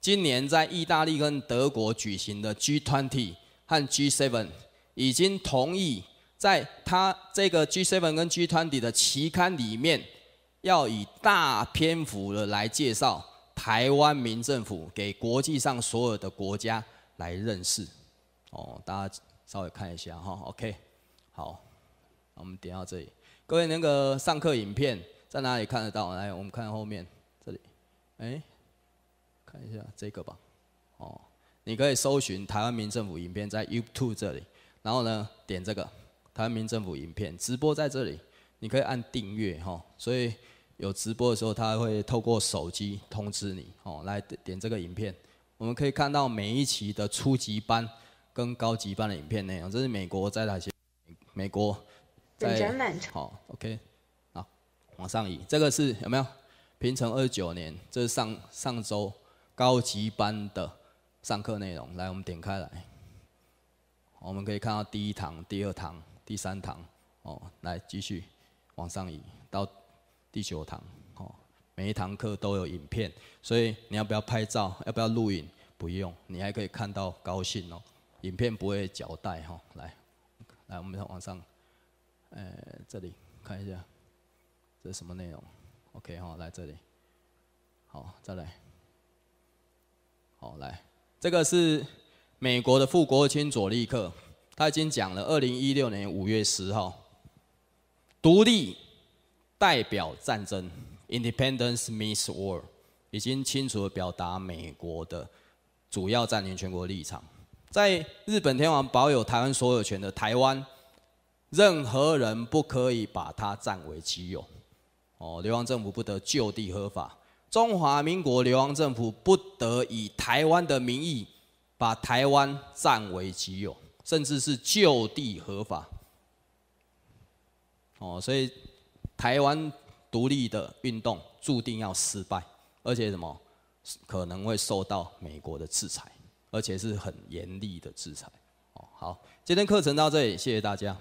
今年在意大利跟德国举行的 G20 和 G7 已经同意，在他这个 G7 跟 G20 的期刊里面，要以大篇幅的来介绍台湾民政府给国际上所有的国家来认识。哦，大家稍微看一下哈。OK，好，我们点到这里。各位，那个上课影片在哪里看得到？来，我们看后面这里。哎，看一下这个吧。哦，你可以搜寻台湾民政府影片在 YouTube 这里，然后呢点这个台湾民政府影片直播在这里，你可以按订阅哈。所以有直播的时候，他会透过手机通知你哦，来点这个影片。我们可以看到每一期的初级班跟高级班的影片内容。这是美国在哪些？美国。好，OK，啊，往上移，这个是有没有？平成二九年，这是上上周高级班的上课内容。来，我们点开来，我们可以看到第一堂、第二堂、第三堂。哦，来继续往上移到第九堂。哦，每一堂课都有影片，所以你要不要拍照？要不要录影？不用，你还可以看到高兴哦。影片不会交代哈。来，来，我们再往上。哎，这里看一下，这是什么内容？OK 哈，来这里，好，再来，好来，这个是美国的副国务卿佐利克，他已经讲了，二零一六年五月十号，独立代表战争 （Independence means war） 已经清楚的表达美国的主要占领全国立场，在日本天皇保有台湾所有权的台湾。任何人不可以把它占为己有，哦，流亡政府不得就地合法。中华民国流亡政府不得以台湾的名义把台湾占为己有，甚至是就地合法。哦，所以台湾独立的运动注定要失败，而且什么可能会受到美国的制裁，而且是很严厉的制裁。哦，好，今天课程到这里，谢谢大家。